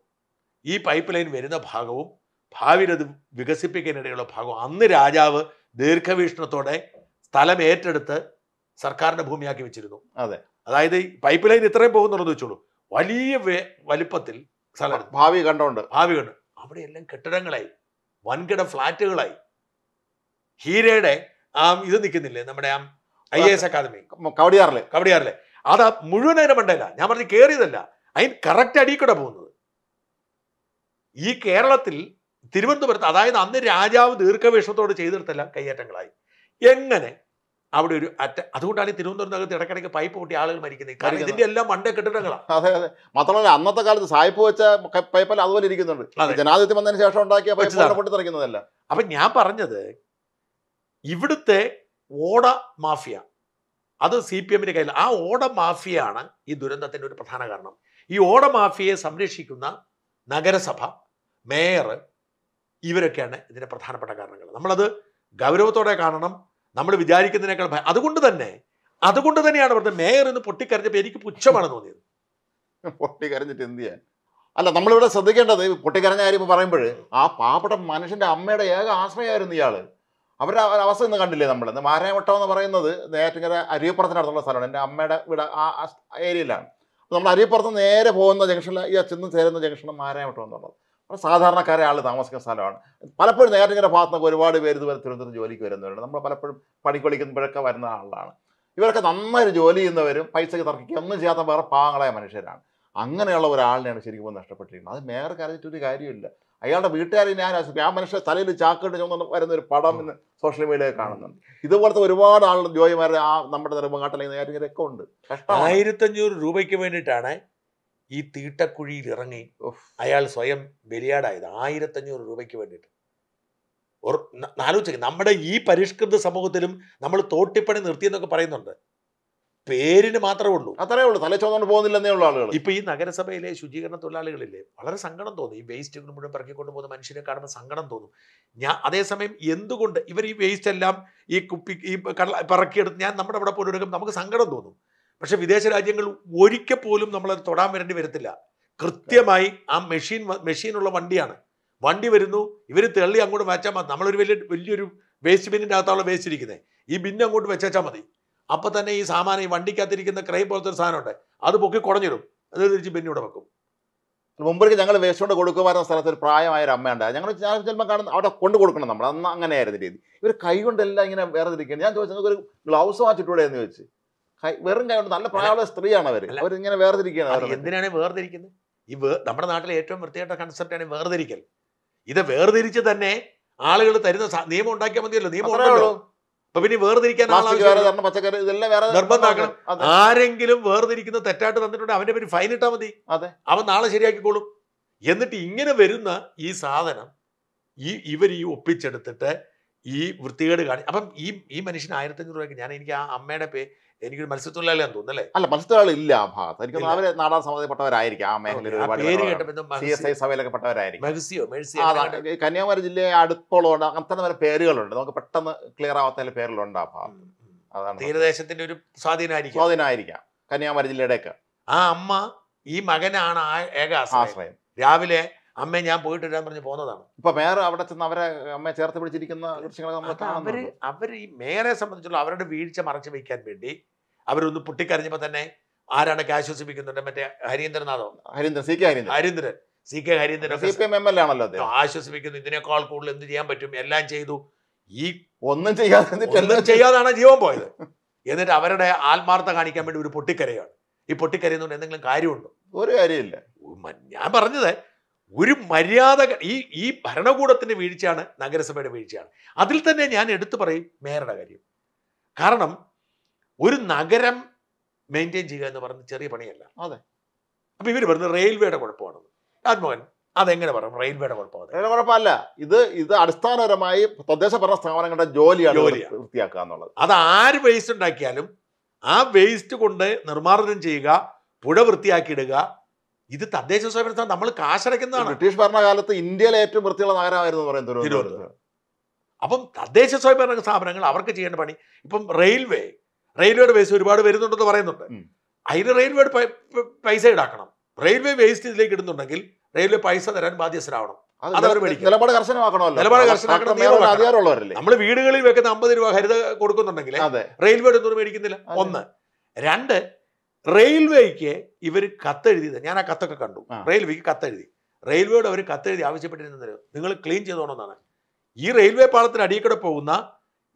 ഈ പൈപ്പ് ലൈൻ വരുന്ന ഭാഗവും ഭാവിയിൽ അത് വികസിപ്പിക്കാനിടയുള്ള ഭാഗവും അന്ന് രാജാവ് ദീർഘവീക്ഷണത്തോടെ സ്ഥലം ഏറ്റെടുത്ത് സർക്കാരിന്റെ ഭൂമിയാക്കി വെച്ചിരുന്നു അതെ അതായത് പൈപ്പ് ലൈൻ ഇത്രയും പോകുന്നുള്ളത് വെച്ചോളൂ വലിയ വലിപ്പത്തിൽ സ്ഥലം ഭാവി കണ്ടോണ്ട് ഭാവി കണ്ട് അവിടെയെല്ലാം കെട്ടിടങ്ങളായി വൻകിട ഫ്ലാറ്റുകളായി ഹീരയുടെ ആ ഇത് നിൽക്കുന്നില്ലേ നമ്മുടെ ആ ഐ എ എസ് അക്കാദമി കവടിയാറിലെ കവടിയാറിലെ അത് മുഴുവൻ അതിന്റെ മണ്ടയില്ല ഞാൻ പറഞ്ഞ് കയറിയതല്ല അതിന് കറക്റ്റ് അടിയിൽ കൂടെ പോകുന്നത് ഈ കേരളത്തിൽ തിരുവനന്തപുരത്ത് അതായത് അന്ന് രാജാവ് ദീർഘവേഷത്തോട് ചെയ്തെടുത്തെല്ലാം കയ്യേറ്റങ്ങളായി എങ്ങനെ അവിടെ ഒരു അറ്റ അതുകൊണ്ടാണ് ഈ തിരുവനന്തപുരം നഗരത്തിൽ ഇടക്കിടയ്ക്ക് പൈപ്പ് പൊട്ടി ആളുകൾ മരിക്കുന്നത് കാരണം ഇതിന്റെ എല്ലാം മണ്ട കെട്ടിടങ്ങളാണ് അതെ അതെ മാത്രമല്ല അന്നത്തെ കാലത്ത് സായിപ്പ് വെച്ച പൈപ്പല്ല അതുപോലെ ഇരിക്കുന്നുണ്ട് ജനാധിപത്യം വന്നതിന് ശേഷം ഉണ്ടാക്കിയ പൈപ്പ് പൊട്ടിത്തെറിക്കുന്നതല്ല അപ്പൊ ഞാൻ പറഞ്ഞത് ഇവിടുത്തെ ഓട മാഫിയ അത് സി പി എമ്മിൻ്റെ കയ്യിൽ ആ ഓട മാഫിയാണ് ഈ ദുരന്തത്തിൻ്റെ ഒരു പ്രധാന കാരണം ഈ ഓട മാഫിയയെ സംരക്ഷിക്കുന്ന നഗരസഭ മേയർ ഇവരൊക്കെയാണ് ഇതിൻ്റെ പ്രധാനപ്പെട്ട കാരണങ്ങൾ നമ്മളത് ഗൗരവത്തോടെ കാണണം നമ്മൾ വിചാരിക്കുന്നതിനേക്കാൾ അതുകൊണ്ട് തന്നെ അതുകൊണ്ട് തന്നെയാണ് പറഞ്ഞത് മേയർ എന്ന് പൊട്ടിക്കരഞ്ഞപ്പോൾ എനിക്ക് പുച്ഛമാണ് തോന്നിയത് പൊട്ടിക്കരഞ്ഞിട്ട് എന്ത് ചെയ്യാൻ അല്ല നമ്മളിവിടെ ശ്രദ്ധിക്കേണ്ടത് പൊട്ടിക്കരഞ്ഞ കാര്യം പറയുമ്പോൾ ആ പാവപ്പെട്ട മനുഷ്യന്റെ അമ്മയുടെ ഏക ആശ്രയമായിരുന്നു ഇയാൾ അവരുടെ അവസ്ഥ ഇന്ന് കണ്ടില്ലേ നമ്മൾ ഇന്ന് മാരായവട്ടം എന്ന് പറയുന്നത് നേരത്തിങ്ങനെ അരിയപ്പുറത്തിനടുത്തുള്ള സ്ഥലമാണ് എൻ്റെ അമ്മയുടെ വീട് ആ ഏരിയയിലാണ് നമ്മൾ അരിയപ്പുറത്ത് നേരെ പോകുന്ന ജംഗ്ഷനിൽ ഈ അച്ഛന് ചേരുന്ന ജംഗ്ഷനാണ് മാരായവട്ടം എന്നുള്ളത് അപ്പോൾ സാധാരണക്കാരെ ആൾ താമസിക്കുന്ന സ്ഥലമാണ് പലപ്പോഴും ഇങ്ങനെ ഭാഗത്തുനിന്നൊക്കെ ഒരുപാട് പേര് ഇതുവരെ തിരുവനന്തപുരം ജോലിക്ക് വരുന്നവരുണ്ട് നമ്മൾ പലപ്പോഴും പണിക്കൊളിക്കുമ്പോഴൊക്കെ വരുന്ന ആളാണ് ഇവരൊക്കെ നന്നായി ജോലി ചെയ്യുന്നവരും പൈസയ്ക്ക് തർക്കിക്കുക ഒന്നും ചെയ്യാത്ത വേറെ പാങ്ങളായ മനുഷ്യരാണ് അങ്ങനെയുള്ള ഒരാളിനെയാണ് ശരിക്കും നഷ്ടപ്പെട്ടിരിക്കുന്നത് അത് മേയർക്ക് അറിഞ്ഞിട്ടൊരു കാര്യമില്ല അയാളുടെ വീട്ടുകാരെ ഞാൻ ആ മനുഷ്യ തലയിൽ ചാക്കിട്ട് ചുമന്ന് വരുന്ന ഒരു പടം ഇന്ന് സോഷ്യൽ മീഡിയയിൽ കാണുന്നുണ്ട് ഇതുപോലത്തെ ഒരുപാട് ആളുകൾ ജോയിമാരുടെ ആ നമ്മുടെ നെടുമ്പങ്ങാട്ടിൽ നേരിങ്ങനെയൊക്കെ ഉണ്ട് ആയിരത്തഞ്ഞൂറ് രൂപയ്ക്ക് വേണ്ടിയിട്ടാണ് ഈ തീട്ടക്കുഴിയിൽ ഇറങ്ങി അയാൾ സ്വയം ബലിയാടായത് ആയിരത്തഞ്ഞൂറ് രൂപയ്ക്ക് വേണ്ടിയിട്ട് ആലോചിക്കുക നമ്മുടെ ഈ പരിഷ്കൃത സമൂഹത്തിലും നമ്മൾ തോട്ടിപ്പണി നിർത്തിയെന്നൊക്കെ പറയുന്നുണ്ട് പേരിന് മാത്രമേ ഉള്ളൂ അത്രേ ഉള്ളൂ തലച്ചോന്നു പോകുന്നില്ലെന്നേ ഉള്ള ആളുകൾ ഇപ്പൊ ഈ നഗരസഭയിലെ ശുചീകരണ തൊഴിലാളികളില്ലേ വളരെ സങ്കടം തോന്നും ഈ വേസ്റ്റ് മുഴുവൻ പറക്കിക്കൊണ്ട് പോകുന്ന മനുഷ്യനെ കാണുമ്പോൾ സങ്കടം തോന്നും ഞാൻ അതേസമയം എന്തുകൊണ്ട് ഇവർ ഈ വേസ്റ്റ് എല്ലാം ഈ കുപ്പി ഈ കള്ള പറക്കിയെടുത്ത് ഞാൻ നമ്മുടെ അവിടെ പോലും നമുക്ക് സങ്കടം തോന്നും പക്ഷെ വിദേശ രാജ്യങ്ങൾ ഒരിക്കൽ പോലും നമ്മളത് തൊടാൻ വരേണ്ടി വരത്തില്ല കൃത്യമായി ആ മെഷീൻ മെഷീനുള്ള വണ്ടിയാണ് വണ്ടി വരുന്നു ഇവർ തള്ളി അങ്ങോട്ട് വെച്ചാൽ മതി നമ്മളൊരു വലിയ വലിയൊരു വേസ്റ്റ് ബിന്നിൻ്റെ അകത്താണ് വേസ്റ്റ് ഇരിക്കുന്നത് ഈ ബിന്ന് അങ്ങോട്ട് വെച്ചാൽ മതി അപ്പം തന്നെ ഈ സാമാനം ഈ വണ്ടിക്കകത്തിരിക്കുന്ന ക്രൈ പോലത്തെ ഒരു സാധനമുണ്ട് അത് പൊക്കി കുറഞ്ഞിടും അത് തിരിച്ച് പിന്നെ ഇവിടെ വെക്കും മുമ്പേക്ക് ഞങ്ങൾ വേസ്റ്റ് കൊണ്ട് കൊടുക്കുമായിരുന്ന സ്ഥലത്ത് ഒരു പ്രായമായ ഒരു അമ്മയുണ്ട് ഞങ്ങൾ ചിലപ്പോൾ കാണുന്ന അവിടെ കൊണ്ട് കൊടുക്കണം നമ്മൾ അന്ന് അങ്ങനെയായിരുന്നു രീതി ഇവർ കൈ കൊണ്ടെല്ലാം ഇങ്ങനെ വേറെ തിരിക്കുന്നത് ഞാൻ ചോദിച്ചു ഒരു ഗ്ലൗസ് വാങ്ങിച്ചിട്ടൂടെ എന്ന് ചോദിച്ചു കൈ വെറും കൈ കൊണ്ട് നല്ല പ്രായമുള്ള സ്ത്രീയാണ് അവർ അവരിങ്ങനെ വേർതിരിക്കുകയാണ് എന്തിനാണ് വേർതിരിക്കുന്നത് ഈ നമ്മുടെ നാട്ടിലെ ഏറ്റവും വൃത്തിയായിട്ട കൺസെപ്റ്റാണ് വേർതിരിക്കൽ ഇത് വേർതിരിച്ച് തന്നെ ആളുകൾ തരുന്ന നിയമം ഉണ്ടാക്കിയാൽ മതിയല്ലോ നിയമം ഉണ്ടല്ലോ അപ്പൊ പിന്നെ വേർതിരിക്കാൻ പച്ചക്കറി ഇതെല്ലാം വേറെ നിർബന്ധമാക്കണം ആരെങ്കിലും വേർതിരിക്കുന്ന തെറ്റായിട്ട് തന്നിട്ടുണ്ട് അവന്റെ പേര് ഫൈൻ ഇട്ടാൽ മതി അതെ അവൻ നാളെ ശരിയാക്കിക്കോളും എന്നിട്ട് ഇങ്ങനെ വരുന്ന ഈ സാധനം ഈ ഇവർ ഈ ഒപ്പിച്ചെടുത്തിട്ട് ഈ വൃത്തികേട് കാണി അപ്പം ഈ ഈ മനുഷ്യന് ആയിരത്തഞ്ഞൂറ് രൂപയ്ക്ക് ഞാൻ എനിക്ക് ആ അമ്മയുടെ പേ എനിക്കൊരു മത്സ്യത്തൊഴിലാളിയാന്ന് അല്ലെ അല്ല മത്സ്യത്തൊഴിലാളി ഇല്ല ആ ഭാഗത്ത് എനിക്ക് അവര് നാടാൻ സമ്മതിപ്പെട്ടവരായിരിക്കും ആ മേഖലയിൽ കന്യാകുമാരി ജില്ലയെ അടുത്തോളം അങ്ങനത്തെ പേരുകളുണ്ട് നമുക്ക് പെട്ടെന്ന് ക്ലിയർ ആവാത്ത പേരുകളുണ്ട് ആ ഭാഗത്ത് അതാണ് തീരദേശത്തിന്റെ ഒരു സ്വാധീനമായിരിക്കും സ്വാധീനമായിരിക്കാം കന്യാകുമാരി ജില്ലയുടെ ആ അമ്മ ഈ മകനാണ് ആ ഏക ആശ്രയം രാവിലെ അമ്മ ഞാൻ പോയിട്ട് വരാൻ പറഞ്ഞ് പോകുന്നതാണ് ഇപ്പൊ മേയർ അവിടെ ചെന്ന് അവരെ അമ്മയെ ചേർത്ത് പിടിച്ചിരിക്കുന്ന അവര് നമ്മൾ അവര് അവർ ഈ മേയറെ സംബന്ധിച്ചുള്ള അവരുടെ വീഴ്ച മറച്ചു വയ്ക്കാൻ വേണ്ടി അവരൊന്ന് പൊട്ടിക്കരഞ്ഞപ്പോൾ തന്നെ ആരാണ് ആശ്വസിപ്പിക്കുന്നുണ്ട് മറ്റേ ഹരീന്ദ്രനാഥോ Harindran C K Harindran Harindran C K Harindran C P M M L ആണല്ലോ ആശ്വസിപ്പിക്കുന്നു ഇതിനേക്കാൾ കൂടുതൽ എന്ത് ചെയ്യാൻ പറ്റും എല്ലാം ചെയ്തു ഈ ഒന്നും ചെയ്യാതെ ഒന്നും ചെയ്യാതാണ് ജീവൻ പോയത് എന്നിട്ട് അവരുടെ ആത്മാർത്ഥ കാണിക്കാൻ വേണ്ടി ഒരു പൊട്ടിക്കരയാണ് ഈ പൊട്ടിക്കരയുന്നുണ്ട് എന്തെങ്കിലും കാര്യമുണ്ടോ ഒരു കാര്യമില്ല ഞാൻ പറഞ്ഞത് ഒരു മര്യാദ ഈ ഈ ഭരണകൂടത്തിൻ്റെ വീഴ്ചയാണ് നഗരസഭയുടെ വീഴ്ചയാണ് അതിൽ തന്നെ ഞാൻ എടുത്തു പറയും മേയറുടെ കാര്യം കാരണം ഒരു നഗരം മെയിൻറ്റെയിൻ ചെയ്യുക എന്ന് പറയുന്നത് ചെറിയ പണിയല്ല അതെ അപ്പം ഇവർ പറയുന്നത് റെയിൽവേയുടെ കുഴപ്പമാണത് രാജ്മോഹൻ അതെങ്ങനെ പറയും റെയിൽവേയുടെ കുഴപ്പമാണ് റെയിൽവേ കുഴപ്പമല്ല ഇത് ഇത് അടിസ്ഥാനപരമായി തദ്ദേശ ഭരണ സ്ഥാപനങ്ങളുടെ ജോലിയാണ് വൃത്തിയാക്കുക എന്നുള്ളത് അത് ആര് വേസ്റ്റ് ഉണ്ടാക്കിയാലും ആ വേസ്റ്റ് കൊണ്ട് നിർമ്മാർജ്ജനം ചെയ്യുക പുഴ വൃത്തിയാക്കിയിടുക ഇത് തദ്ദേശ സ്വയംഭരണ നമ്മൾ കാശടക്കുന്നതാണ് ബ്രിട്ടീഷ് ഭരണകാലത്ത് ഇന്ത്യയിലെ ഏറ്റവും വൃത്തിയുള്ള നഗരമായിരുന്നു പറയുന്നത് തിരുവനന്തപുരം അപ്പം തദ്ദേശ സ്വയംഭരണ സ്ഥാപനങ്ങൾ അവർക്ക് ചെയ്യേണ്ട പണി ഇപ്പം റെയിൽവേ റെയിൽവേയുടെ വേസ്റ്റ് ഒരുപാട് വരുന്നുണ്ടെന്ന് പറയുന്നുണ്ട് അതിന് റെയിൽവേയുടെ പൈസ ഈടാക്കണം റെയിൽവേ വേസ്റ്റ് ഇതിലേക്ക് ഇടുന്നുണ്ടെങ്കിൽ റെയിൽവേ പൈസ തരാൻ ബാധ്യസ്ഥരാവണം നിലപാട് നമ്മൾ വീടുകളിൽ വെക്കുന്ന അമ്പത് രൂപ ഹരിത കൊടുക്കുന്നുണ്ടെങ്കിൽ റെയിൽവേ എടുത്തു മേടിക്കുന്നില്ല ഒന്ന് രണ്ട് റെയിൽവേക്ക് ഇവർ കത്തെഴുതി ഞാൻ ആ കത്തൊക്കെ കണ്ടു റെയിൽവേക്ക് കത്തെഴുതി റെയിൽവേയോട് അവർ കത്തെഴുതി ആവശ്യപ്പെട്ടിരുന്നത് നിങ്ങൾ ക്ലീൻ ചെയ്തോണമെന്നാണ് ഈ റെയിൽവേ പാളത്തിന് അടിയിൽക്കൂടെ പോകുന്ന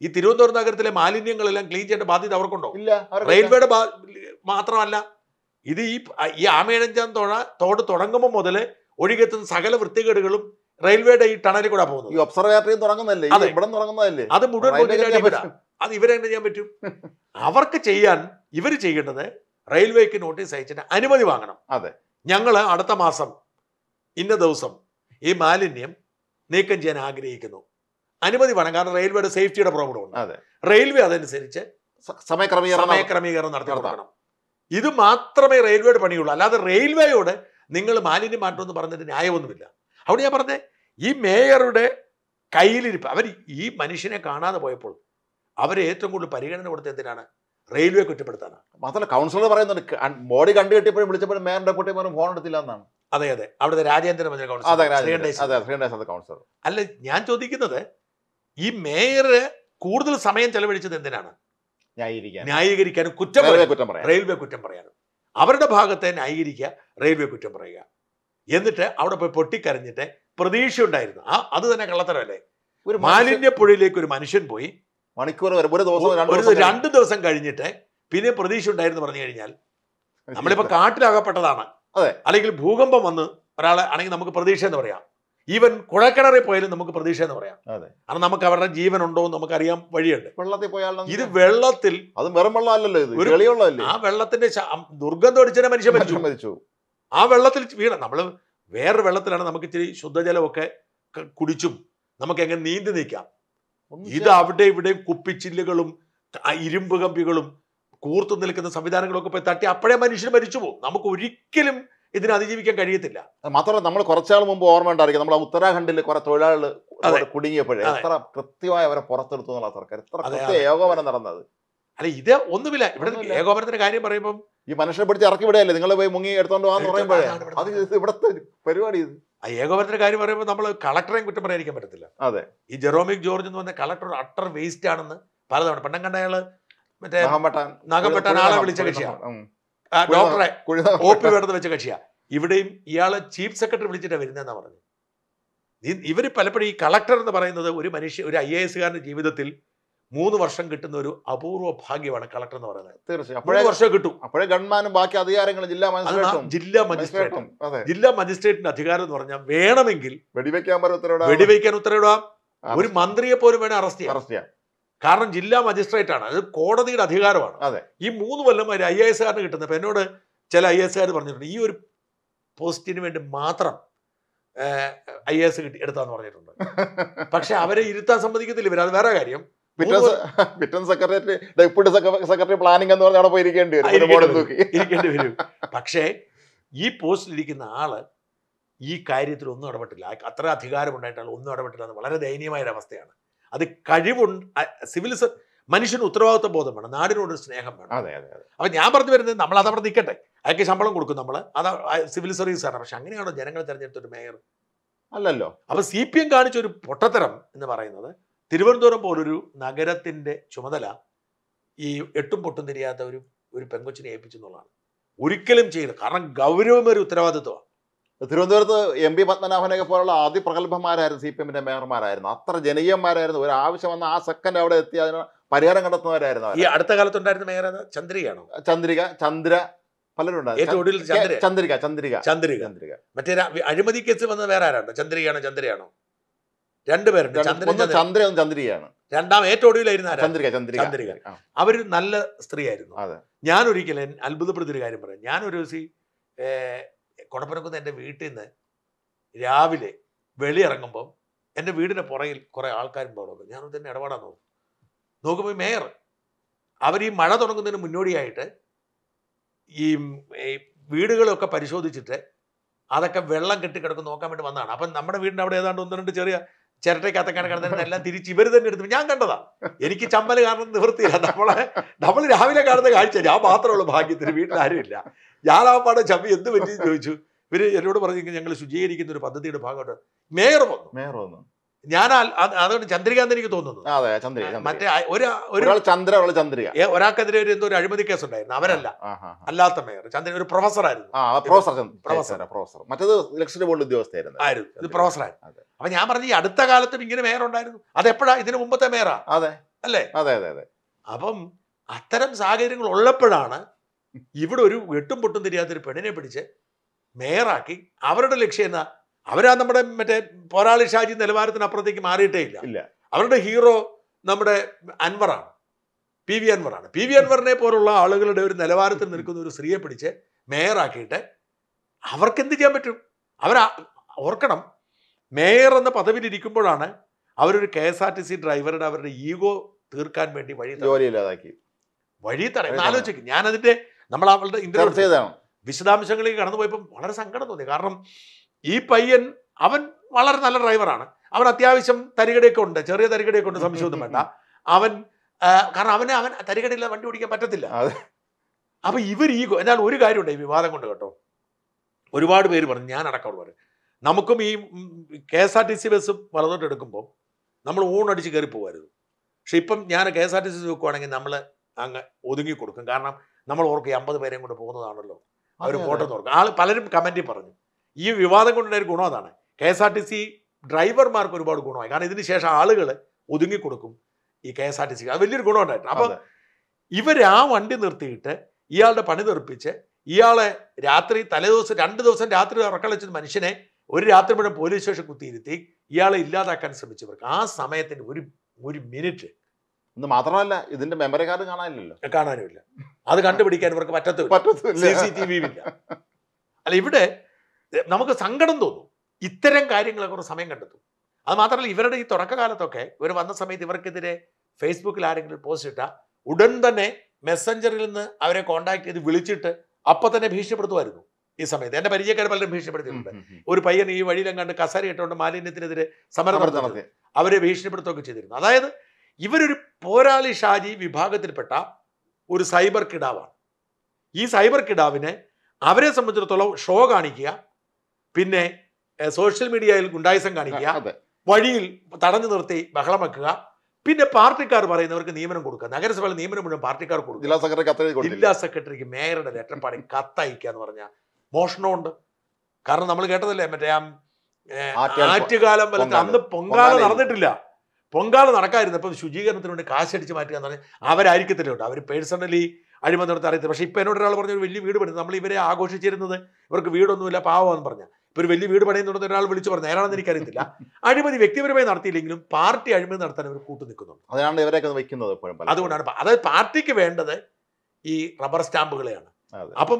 ഈ തിരുവനന്തപുരം നഗരത്തിലെ മാലിന്യങ്ങളെല്ലാം ക്ലീൻ ചെയ്യേണ്ട ബാധ്യത അവർക്കുണ്ടോ ഇല്ല റെയിൽവേയുടെ മാത്രമല്ല ഇത് ഈ ഈ ആമേഴഞ്ചാം തോഴ തോട് തുടങ്ങുമ്പോൾ മുതൽ ഒഴികെത്തുന്ന സകല വൃത്തികേടുകളും റെയിൽവേയുടെ ഈ ടണലിൽ കൂടെ പോകുന്നത് ഈ ഒബ്സർവേറ്ററിയും തുടങ്ങുന്നതല്ലേ ഇവിടെ തുടങ്ങുന്നതല്ലേ അത് മുഴുവൻ അത് ഇവരെങ്ങനെ ചെയ്യാൻ പറ്റും അവർക്ക് ചെയ്യാൻ ഇവർ ചെയ്യേണ്ടത് റെയിൽവേക്ക് നോട്ടീസ് അയച്ചിട്ട് അനുമതി വാങ്ങണം അതെ ഞങ്ങൾ അടുത്ത മാസം ഇന്ന ദിവസം ഈ മാലിന്യം നീക്കം ചെയ്യാൻ ആഗ്രഹിക്കുന്നു അനുമതി വേണം കാരണം റെയിൽവേയുടെ സേഫ്റ്റിയുടെ പ്രോബ്ലം ഉണ്ട് റെയിൽവേ അതനുസരിച്ച് സമയക്രമീകരണം സമയക്രമീകരണം നടത്തി കൊടുക്കണം ഇത് മാത്രമേ റെയിൽവേയുടെ പണിയുള്ളൂ അല്ലാതെ റെയിൽവേയോട് നിങ്ങൾ മാലിന്യം മാറ്റുമെന്ന് പറഞ്ഞിട്ട് ന്യായമൊന്നുമില്ല അവിടെ ഞാൻ പറഞ്ഞേ ഈ മേയറുടെ കയ്യിലിരിപ്പ് അവർ ഈ മനുഷ്യനെ കാണാതെ പോയപ്പോൾ അവരെ ഏറ്റവും കൂടുതൽ പരിഗണന കൊടുത്ത എന്തിനാണ് റെയിൽവേ കുറ്റപ്പെടുത്താനാണ് മാത്രമല്ല കൗൺസിലർ പറയുന്നുണ്ട് ബോഡി കണ്ടു കിട്ടിയപ്പോഴും വിളിച്ചപ്പോഴും മേയറിന്റെ കുട്ടിയും ഫോൺ എടുത്തില്ല എന്നാണ് അതെ അതെ അവിടുത്തെ രാജേന്ദ്രൻ കൗൺസിലർ കൗൺസിലർ അല്ല ഞാൻ ചോദിക്കുന്നത് ഈ മേയർ കൂടുതൽ സമയം ചെലവഴിച്ചത് എന്തിനാണ് ന്യായീകരിക്കാനും കുറ്റം കുറ്റം പറയാം റെയിൽവേ കുറ്റം പറയാനും അവരുടെ ഭാഗത്തെ ന്യായീകരിക്കുക റെയിൽവേ കുറ്റം പറയുക എന്നിട്ട് അവിടെ പോയി പൊട്ടിക്കരഞ്ഞിട്ട് പ്രതീക്ഷ ഉണ്ടായിരുന്നു ആ അത് തന്നെ കള്ളത്തരമല്ലേ ഒരു മാലിന്യപ്പുഴയിലേക്ക് ഒരു മനുഷ്യൻ പോയി മണിക്കൂർ വരെ ഒരു ദിവസം രണ്ട് ദിവസം കഴിഞ്ഞിട്ട് പിന്നെ പ്രതീക്ഷ ഉണ്ടായിരുന്നു പറഞ്ഞു കഴിഞ്ഞാൽ നമ്മളിപ്പോൾ കാട്ടിലകപ്പെട്ടതാണ് അതെ അല്ലെങ്കിൽ ഭൂകമ്പം വന്ന് ഒരാളെ ആണെങ്കിൽ നമുക്ക് പ്രതീക്ഷ എന്ന് പറയാം ഈവൻ കുഴക്കിണറിൽ പോയാലും നമുക്ക് പ്രതീക്ഷ എന്ന് പറയാം കാരണം നമുക്ക് അവരുടെ ജീവൻ ഉണ്ടോ എന്ന് നമുക്കറിയാൻ വഴിയുണ്ട് വെള്ളത്തിൽ പോയാൽ ഇത് വെള്ളത്തിൽ അത് വെറും വെള്ളമല്ലല്ലോ ഇത് വെളിവെള്ളമല്ലേ ആ വെള്ളത്തിന്റെ ദുർഗന്ധം അടിച്ചതിനെ മനുഷ്യൻ മരിച്ചു ആ വെള്ളത്തിൽ വീണ നമ്മൾ വേറൊരു വെള്ളത്തിലാണ് നമുക്ക് ഇച്ചിരി ശുദ്ധജലമൊക്കെ കുടിച്ചും നമുക്ക് എങ്ങനെ നീന്തി നിൽക്കാം ഇത് അവിടെ ഇവിടെയും കുപ്പിച്ചില്ലുകളും ഇരുമ്പ് കമ്പികളും കൂർത്തു നിൽക്കുന്ന സംവിധാനങ്ങളൊക്കെ പോയി തട്ടി അപ്പോഴേ മനുഷ്യൻ മരിച്ചു പോകും നമുക്ക് ഒരിക്കലും ഇതിനെ അതിജീവിക്കാൻ കഴിയത്തില്ല മാത്രമല്ല നമ്മൾ കുറച്ചാൾ മുമ്പ് ഓർമ്മ ഉണ്ടായിരിക്കും നമ്മൾ ഉത്തരാഖണ്ഡിൽ കുറെ തൊഴിലാളികൾ കുടുങ്ങിയപ്പോഴേ എത്ര കൃത്യമായി അവരെ പുറത്തെടുത്തു എന്നുള്ള സർക്കാർ എത്ര ഏകോപനം നടന്നത് അല്ല ഇത് ഒന്നുമില്ല ഇവിടെ ഏകോപനത്തിന്റെ കാര്യം പറയുമ്പോൾ ഈ മനുഷ്യനെ പിടിച്ച് ഇറക്കി വിടയല്ലേ നിങ്ങൾ പോയി മുങ്ങി എടുത്തോണ്ട് പോകാന്ന് പറയുമ്പോഴേ അത് ഇവിടുത്തെ പരിപാടി ഇത് ആ ഏകോപനത്തിന്റെ കാര്യം പറയുമ്പോൾ നമ്മൾ കളക്ടറെയും കുറ്റം പറയാതിരിക്കാൻ പറ്റത്തില്ല അതെ ഈ ജെറോമിക് ജോർജ് എന്ന് പറഞ്ഞ കളക്ടർ അട്ടർ വേസ്റ്റ് ആണെന്ന് പലതവണ പണ്ടം കണ്ട അയാള് മറ്റേ നാഗപ്പെട്ടാൻ ആളെ വിളിച്ച കക്ഷിയാണ് ഡോക്ടറെ ഒ പി വേണ്ടത് വെച്ച കക്ഷിയാ ഇവിടെയും ഇയാളെ ചീഫ് സെക്രട്ടറി വിളിച്ചിട്ടാണ് വരുന്നതെന്നാ പറഞ്ഞു ഇവർ പലപ്പോഴും ഈ കളക്ടർ എന്ന് പറയുന്നത് ഒരു മനുഷ്യ ഒരു ഐ എ എസുകാരൻ്റെ ജീവിതത്തിൽ മൂന്ന് വർഷം കിട്ടുന്ന ഒരു അപൂർവ ഭാഗ്യമാണ് കളക്ടർ എന്ന് പറയുന്നത് തീർച്ചയായും വർഷം കിട്ടും അപ്പോഴേ ഗവൺമാനും ബാക്കി അധികാരങ്ങളും ജില്ലാ മജിസ്ട്രേറ്റും ജില്ലാ മജിസ്ട്രേറ്റും ജില്ലാ മജിസ്ട്രേറ്റിന്റെ അധികാരം എന്ന് പറഞ്ഞാൽ വേണമെങ്കിൽ വെടിവെക്കാൻ ഉത്തരവിടാം വെടിവെക്കാൻ ഉത്തരവിടാം ഒരു മന്ത്രിയെ പോലും വേണേ അറസ്റ്റ് ചെയ്യാം അറസ്റ്റ് ചെയ്യാം കാരണം ജില്ലാ മജിസ്ട്രേറ്റ് ആണ് അത് കോടതിയുടെ അധികാരമാണ് അതെ ഈ മൂന്ന് കൊല്ലം ഒരു ഐ എസ് ആറിന് കിട്ടുന്നത് ഇപ്പം എന്നോട് ചില ഐ എസ് ആർ പറഞ്ഞിട്ടുണ്ട് ഈ ഒരു പോസ്റ്റിന് വേണ്ടി മാത്രം ഐ എസ് കിട്ടി എടുത്താന്ന് പറഞ്ഞിട്ടുണ്ട് പക്ഷെ അവരെ ഇരുത്താൻ സമ്മതിക്കത്തില്ല ഇവർ അത് വേറെ കാര്യം സെക്രട്ടറി പ്ലാനിംഗ് എന്ന് പറഞ്ഞ അവിടെ വരും ഇരിക്കേണ്ടി വരും പക്ഷേ ഈ പോസ്റ്റിൽ ഇരിക്കുന്ന ആള് ഈ കാര്യത്തിൽ ഒന്നും ഇടപെട്ടില്ല അത്ര അധികാരമുണ്ടായിട്ടാണ് ഒന്നും ഇടപെട്ടില്ല എന്ന് വളരെ ദയനീയമായ ഒരു അവസ്ഥയാണ് അത് കഴിവുണ്ട് സിവിൽ മനുഷ്യന് ഉത്തരവാദിത്വ ബോധം വേണം നാടിനോട് സ്നേഹം വേണം അതെ അതെ അപ്പം ഞാൻ പറഞ്ഞു വരുന്നത് നമ്മൾ അതവിടെ നിൽക്കട്ടെ അയാൾക്ക് ശമ്പളം കൊടുക്കും നമ്മൾ അത് സിവിൽ ആണ് പക്ഷെ അങ്ങനെയാണോ ജനങ്ങൾ തെരഞ്ഞെടുത്തൊരു മേയർ അല്ലല്ലോ അപ്പൊ സി പി എം കാണിച്ച ഒരു പൊട്ടത്തരം എന്ന് പറയുന്നത് തിരുവനന്തപുരം പോലൊരു നഗരത്തിൻ്റെ ചുമതല ഈ എട്ടും പൊട്ടും തിരിയാത്ത ഒരു ഒരു പെങ്കൊച്ചിനെ ഏൽപ്പിച്ചു എന്നുള്ളതാണ് ഒരിക്കലും ചെയ്യരുത് കാരണം ഗൗരവമൊരു ഉത്തരവാദിത്വമാണ് തിരുവനന്തപുരത്ത് എം പി പത്മനാഭനൊക്കെ പോലുള്ള അതിപ്രഗത്ഭന്മാരായിരുന്നു സി പി എമ്മിന്റെ മേയർമാരായിരുന്നു അത്ര ജനീയന്മാരായിരുന്നു ഒരു ആവശ്യം വന്ന ആ സെക്കൻഡ് അവിടെ എത്തി അതിന് പരിഹാരം കണ്ടെത്തുന്നവരായിരുന്നു ഈ അടുത്ത കാലത്തുണ്ടായിരുന്ന മേയർ ചന്ദ്രികയാണോ ചന്ദ്രിക ചന്ദ്ര പലരുണ്ടായിരുന്നു ചന്ദ്രിക ചന്ദ്രിക ചന്ദ്രിക ചന്ദ്രിക മറ്റേ അഴിമതി കേസ് വന്നത് വേറെ ആരാണോ ചന്ദ്രികയാണോ ചന്ദ്രയാണോ രണ്ടുപേരുണ്ട് ചന്ദ്രൻ ചന്ദ്ര ചന്ദ്രികയാണ് രണ്ടാം ഏറ്റവും ഒടുവിലായിരുന്ന ചന്ദ്രിക ചന്ദ്രിക അവർ നല്ല സ്ത്രീയായിരുന്നു ഞാൻ ഒരിക്കലും അത്ഭുതപ്പെടുത്തിയൊരു കാര്യം പറയാം ഞാൻ ഒരു ദിവസം കൊടപ്പനക്കുന്ന് എൻ്റെ വീട്ടിൽ നിന്ന് രാവിലെ വെളിയിറങ്ങുമ്പം എൻ്റെ വീടിൻ്റെ പുറകിൽ കുറേ ആൾക്കാരും പോകുന്നത് ഞാൻ തന്നെ ഇടപാടാ നോക്കും നോക്കുമ്പോൾ മേയർ അവർ ഈ മഴ തുടങ്ങുന്നതിന് മുന്നോടിയായിട്ട് ഈ വീടുകളൊക്കെ പരിശോധിച്ചിട്ട് അതൊക്കെ വെള്ളം കെട്ടിക്കിടക്കും നോക്കാൻ വേണ്ടി വന്നതാണ് അപ്പം നമ്മുടെ വീടിൻ്റെ അവിടെ ഏതാണ്ട് ഒന്ന് രണ്ട് ചെറിയ ചിരട്ടയ്ക്കകത്തൊക്കെയാണ് കിടന്നിരുന്ന എല്ലാം തിരിച്ച് ഇവർ തന്നെ എടുത്തു ഞാൻ കണ്ടതാ എനിക്ക് ചമ്മൽ കാരണം നിവൃത്തിയില്ല നമ്മളെ നമ്മൾ രാവിലെ കാണുന്ന കാഴ്ച ഞാൻ മാത്രമേ ഉള്ളൂ ഭാഗ്യത്തിന് വീട്ടിൽ ആരുമില്ല ഞാനാപ്പാട് ചമ്മി എന്ത് പറ്റി ചോദിച്ചു ഇവർ എന്നോട് പറഞ്ഞു ഞങ്ങൾ ശുചീകരിക്കുന്ന ഒരു പദ്ധതിയുടെ ഭാഗമായിട്ട് മേയർ വന്നു മേയർ വന്നു ഞാൻ അതുകൊണ്ട് ചന്ദ്രിക എനിക്ക് തോന്നുന്നു മറ്റേ ഒരു ഒരാൾ ചന്ദ്ര ചന്ദ്രിക ഒരാൾക്കെതിരെ ഒരു എന്തോ ഒരു അഴിമതി കേസ് ഉണ്ടായിരുന്നു അവരല്ല അല്ലാത്ത മേയർ ചന്ദ്രൻ ഒരു പ്രൊഫസർ ആയിരുന്നു പ്രൊഫസർ പ്രൊഫസർ പ്രൊഫസർ മറ്റത് ഇലക്ഷൻ ബോർഡ് ഉദ്യോഗസ്ഥയായിരുന്നു ആയിരുന്നു ഇത് പ്രൊഫസറായിരുന്നു അപ്പൊ ഞാൻ പറഞ്ഞു ഈ അടുത്ത കാലത്തും ഇങ്ങനെ മേയർ ഉണ്ടായിരുന്നു അത് എപ്പോഴാ ഇതിന് മുമ്പത്തെ മേയറാ അതെ അല്ലേ അതെ അതെ അതെ അപ്പം അത്തരം സാഹചര്യങ്ങൾ ഉള്ളപ്പോഴാണ് ഇവിടെ ഒരു വെട്ടും പൊട്ടും തിരിയാത്തൊരു പെണ്ണിനെ പിടിച്ച് മേയറാക്കി അവരുടെ ലക്ഷ്യം എന്നാ അവരാ നമ്മുടെ മറ്റേ പോരാളി ഷാജി അപ്പുറത്തേക്ക് മാറിയിട്ടേ ഇല്ല ഇല്ല അവരുടെ ഹീറോ നമ്മുടെ അൻവറാണ് പി വി അൻവറാണ് പി വി അൻവറിനെ പോലുള്ള ആളുകളുടെ ഒരു നിലവാരത്തിൽ നിൽക്കുന്ന ഒരു സ്ത്രീയെ പിടിച്ച് മേയറാക്കിയിട്ട് അവർക്ക് എന്ത് ചെയ്യാൻ പറ്റും അവർ ഓർക്കണം മേയർ എന്ന പദവിയിലിരിക്കുമ്പോഴാണ് അവരൊരു K S R T C ഡ്രൈവറുടെ അവരുടെ ഈഗോ തീർക്കാൻ വേണ്ടി വഴി ജോലിയില്ലാതാക്കി വഴി തടയും ആലോചിക്കും ഞാനതിൻ്റെ നമ്മൾ അവളുടെ ഇന്റർവ്യൂ വിശദാംശങ്ങളിലേക്ക് കടന്നു പോയപ്പോൾ വളരെ സങ്കടം തോന്നി കാരണം ഈ പയ്യൻ അവൻ വളരെ നല്ല ഡ്രൈവറാണ് അവൻ അത്യാവശ്യം തരികടയൊക്കെ ഉണ്ട് ചെറിയ തരികടയൊക്കെ ഉണ്ട് സംശയമൊന്നും വേണ്ട അവൻ കാരണം അവന് അവൻ തരികടയില്ല വണ്ടി ഓടിക്കാൻ പറ്റത്തില്ല അപ്പൊ ഇവർ ഈ എന്നാൽ ഒരു കാര്യമുണ്ട് ഈ വിവാദം കൊണ്ട് കേട്ടോ ഒരുപാട് പേര് പറഞ്ഞു ഞാൻ അടക്കമുള്ളവർ നമുക്കും ഈ K S R T C bus വളർന്നിട്ട് എടുക്കുമ്പോൾ നമ്മൾ ഊണടിച്ച് കയറി പോകരുത് പക്ഷെ ഇപ്പം ഞാൻ K S R T C നോക്കുവാണെങ്കിൽ നമ്മൾ അങ്ങ് ഒതുങ്ങി കൊടുക്കും കാരണം നമ്മൾ ഓർക്കും അമ്പത് പേരെയും കൊണ്ട് പോകുന്നതാണല്ലോ അവർ ഫോട്ടോ തുറക്കും ആൾ പലരും കമൻറ്റിൽ പറഞ്ഞു ഈ വിവാദം കൊണ്ടുണ്ടായ ഒരു ഗുണം അതാണ് K S R T C ഡ്രൈവർമാർക്ക് ഒരുപാട് ഗുണമായി കാരണം ഇതിന് ശേഷം ആളുകൾ ഒതുങ്ങിക്കൊടുക്കും ഈ കെ എസ് ആർ ടി സിക്ക് അത് വലിയൊരു ഗുണമുണ്ടായിട്ടുണ്ട് അപ്പോൾ ഇവർ ആ വണ്ടി നിർത്തിയിട്ട് ഇയാളുടെ പണി തെറിപ്പിച്ച് ഇയാളെ രാത്രി തലേദിവസം രണ്ട് ദിവസം രാത്രി ഉറക്കളിച്ച മനുഷ്യനെ ഒരു രാത്രി മുഴുവൻ പോലീസ് സ്റ്റേഷൻ കുത്തിയിരുത്തി ഇയാളെ ഇല്ലാതാക്കാൻ ശ്രമിച്ചവർക്ക് ആ സമയത്തിന് ഒരു ഒരു മിനിറ്റ് ഇന്ന് മാത്രമല്ല ഇതിന്റെ മെമ്മറി കാർഡ് കാണാനില്ലല്ലോ കാണാനുമില്ല അത് കണ്ടുപിടിക്കാൻ ഇവർക്ക് പറ്റത്തില്ല സി സി ടി അല്ല ഇവിടെ നമുക്ക് സങ്കടം തോന്നും ഇത്തരം കാര്യങ്ങളെ ഒരു സമയം കണ്ടെത്തും അത് മാത്രമല്ല ഇവരുടെ ഈ തുടക്കകാലത്തൊക്കെ ഇവർ വന്ന സമയത്ത് ഇവർക്കെതിരെ ഫേസ്ബുക്കിൽ ആരെങ്കിലും പോസ്റ്റ് ഇട്ടാൽ ഉടൻ തന്നെ മെസ്സഞ്ചറിൽ നിന്ന് അവരെ കോണ്ടാക്ട് ചെയ്ത് വിളിച്ചിട്ട് അപ്പം തന്നെ ഭീഷണിപ്പെടുത്തുമായിരുന്നു ഈ സമയത്ത് എന്റെ പരിചയക്കാർ പലരും ഭീഷണിപ്പെടുത്തിയിട്ടുണ്ട് ഒരു പയ്യൻ ഈ വഴിയിലും കണ്ട് കസര ഇട്ടുകൊണ്ട് മാലിന്യത്തിനെതിരെ സമരം നടത്തി അവരെ ഭീഷണിപ്പെടുത്തുകയൊക്കെ ചെയ്തിരുന്നു അതായത് ഇവരൊരു പോരാളി ഷാജി വിഭാഗത്തിൽപ്പെട്ട ഒരു സൈബർ കിടാവാണ് ഈ സൈബർ കിടാവിനെ അവരെ സംബന്ധിച്ചിടത്തോളം ഷോ കാണിക്കുക പിന്നെ സോഷ്യൽ മീഡിയയിൽ ഗുണ്ടായുസം കാണിക്കുക വഴിയിൽ തടഞ്ഞു നിർത്തി ബഹളം വെക്കുക പിന്നെ പാർട്ടിക്കാർ പറയുന്നവർക്ക് നിയമനം കൊടുക്കുക നഗരസഭയിൽ നിയമനം മുഴുവൻ പാർട്ടിക്കാർ കൊടുക്കുക ജില്ലാ സെക്രട്ടറി കത്ത് ജില്ലാ സെക്രട്ടറിക്ക് മേയറുടെ ലെറ്റർ പാടി കത്തയക്കുക എന്ന് പറഞ്ഞാൽ മോഷണമുണ്ട് കാരണം നമ്മൾ കേട്ടതല്ലേ മറ്റേ ആറ്റുകാലം വലത്ത് അന്ന് പൊങ്കാല നടന്നിട്ടില്ല പൊങ്കാല ഇപ്പം ശുചീകരണത്തിന് വേണ്ടി കാശടിച്ച് മാറ്റുക എന്ന് പറഞ്ഞാൽ അവരായിരിക്കത്തില്ല കേട്ടോ അവർ പേഴ്സണലി അഴിമതി നടത്താൻ അറിയത്തില്ല പക്ഷേ ഇപ്പം എന്നോട് ഒരാൾ പറഞ്ഞ ഒരു വലിയ വീട് പണിത് നമ്മൾ ഇവരെ ആഘോഷിച്ചിരുന്നത് ഇവർക്ക് വീടൊന്നുമില്ല പാവമെന്ന് പറഞ്ഞാൽ ഇപ്പോൾ ഒരു വലിയ വീട് പണിയുന്നുണ്ടെന്ന് ഒരാൾ വിളിച്ചു പറഞ്ഞു നേരാണെന്ന് എനിക്കറിയത്തില്ല അഴിമതി വ്യക്തിപരമായി നടത്തിയില്ലെങ്കിലും പാർട്ടി അഴിമതി നടത്താൻ അവർ കൂട്ടു നിൽക്കുന്നുണ്ട് അതാണ് ഇവരൊക്കെ വയ്ക്കുന്നത് അതുകൊണ്ടാണ് അതായത് പാർട്ടിക്ക് വേണ്ടത് ഈ റബ്ബർ സ്റ്റാമ്പുകളെയാണ് അപ്പം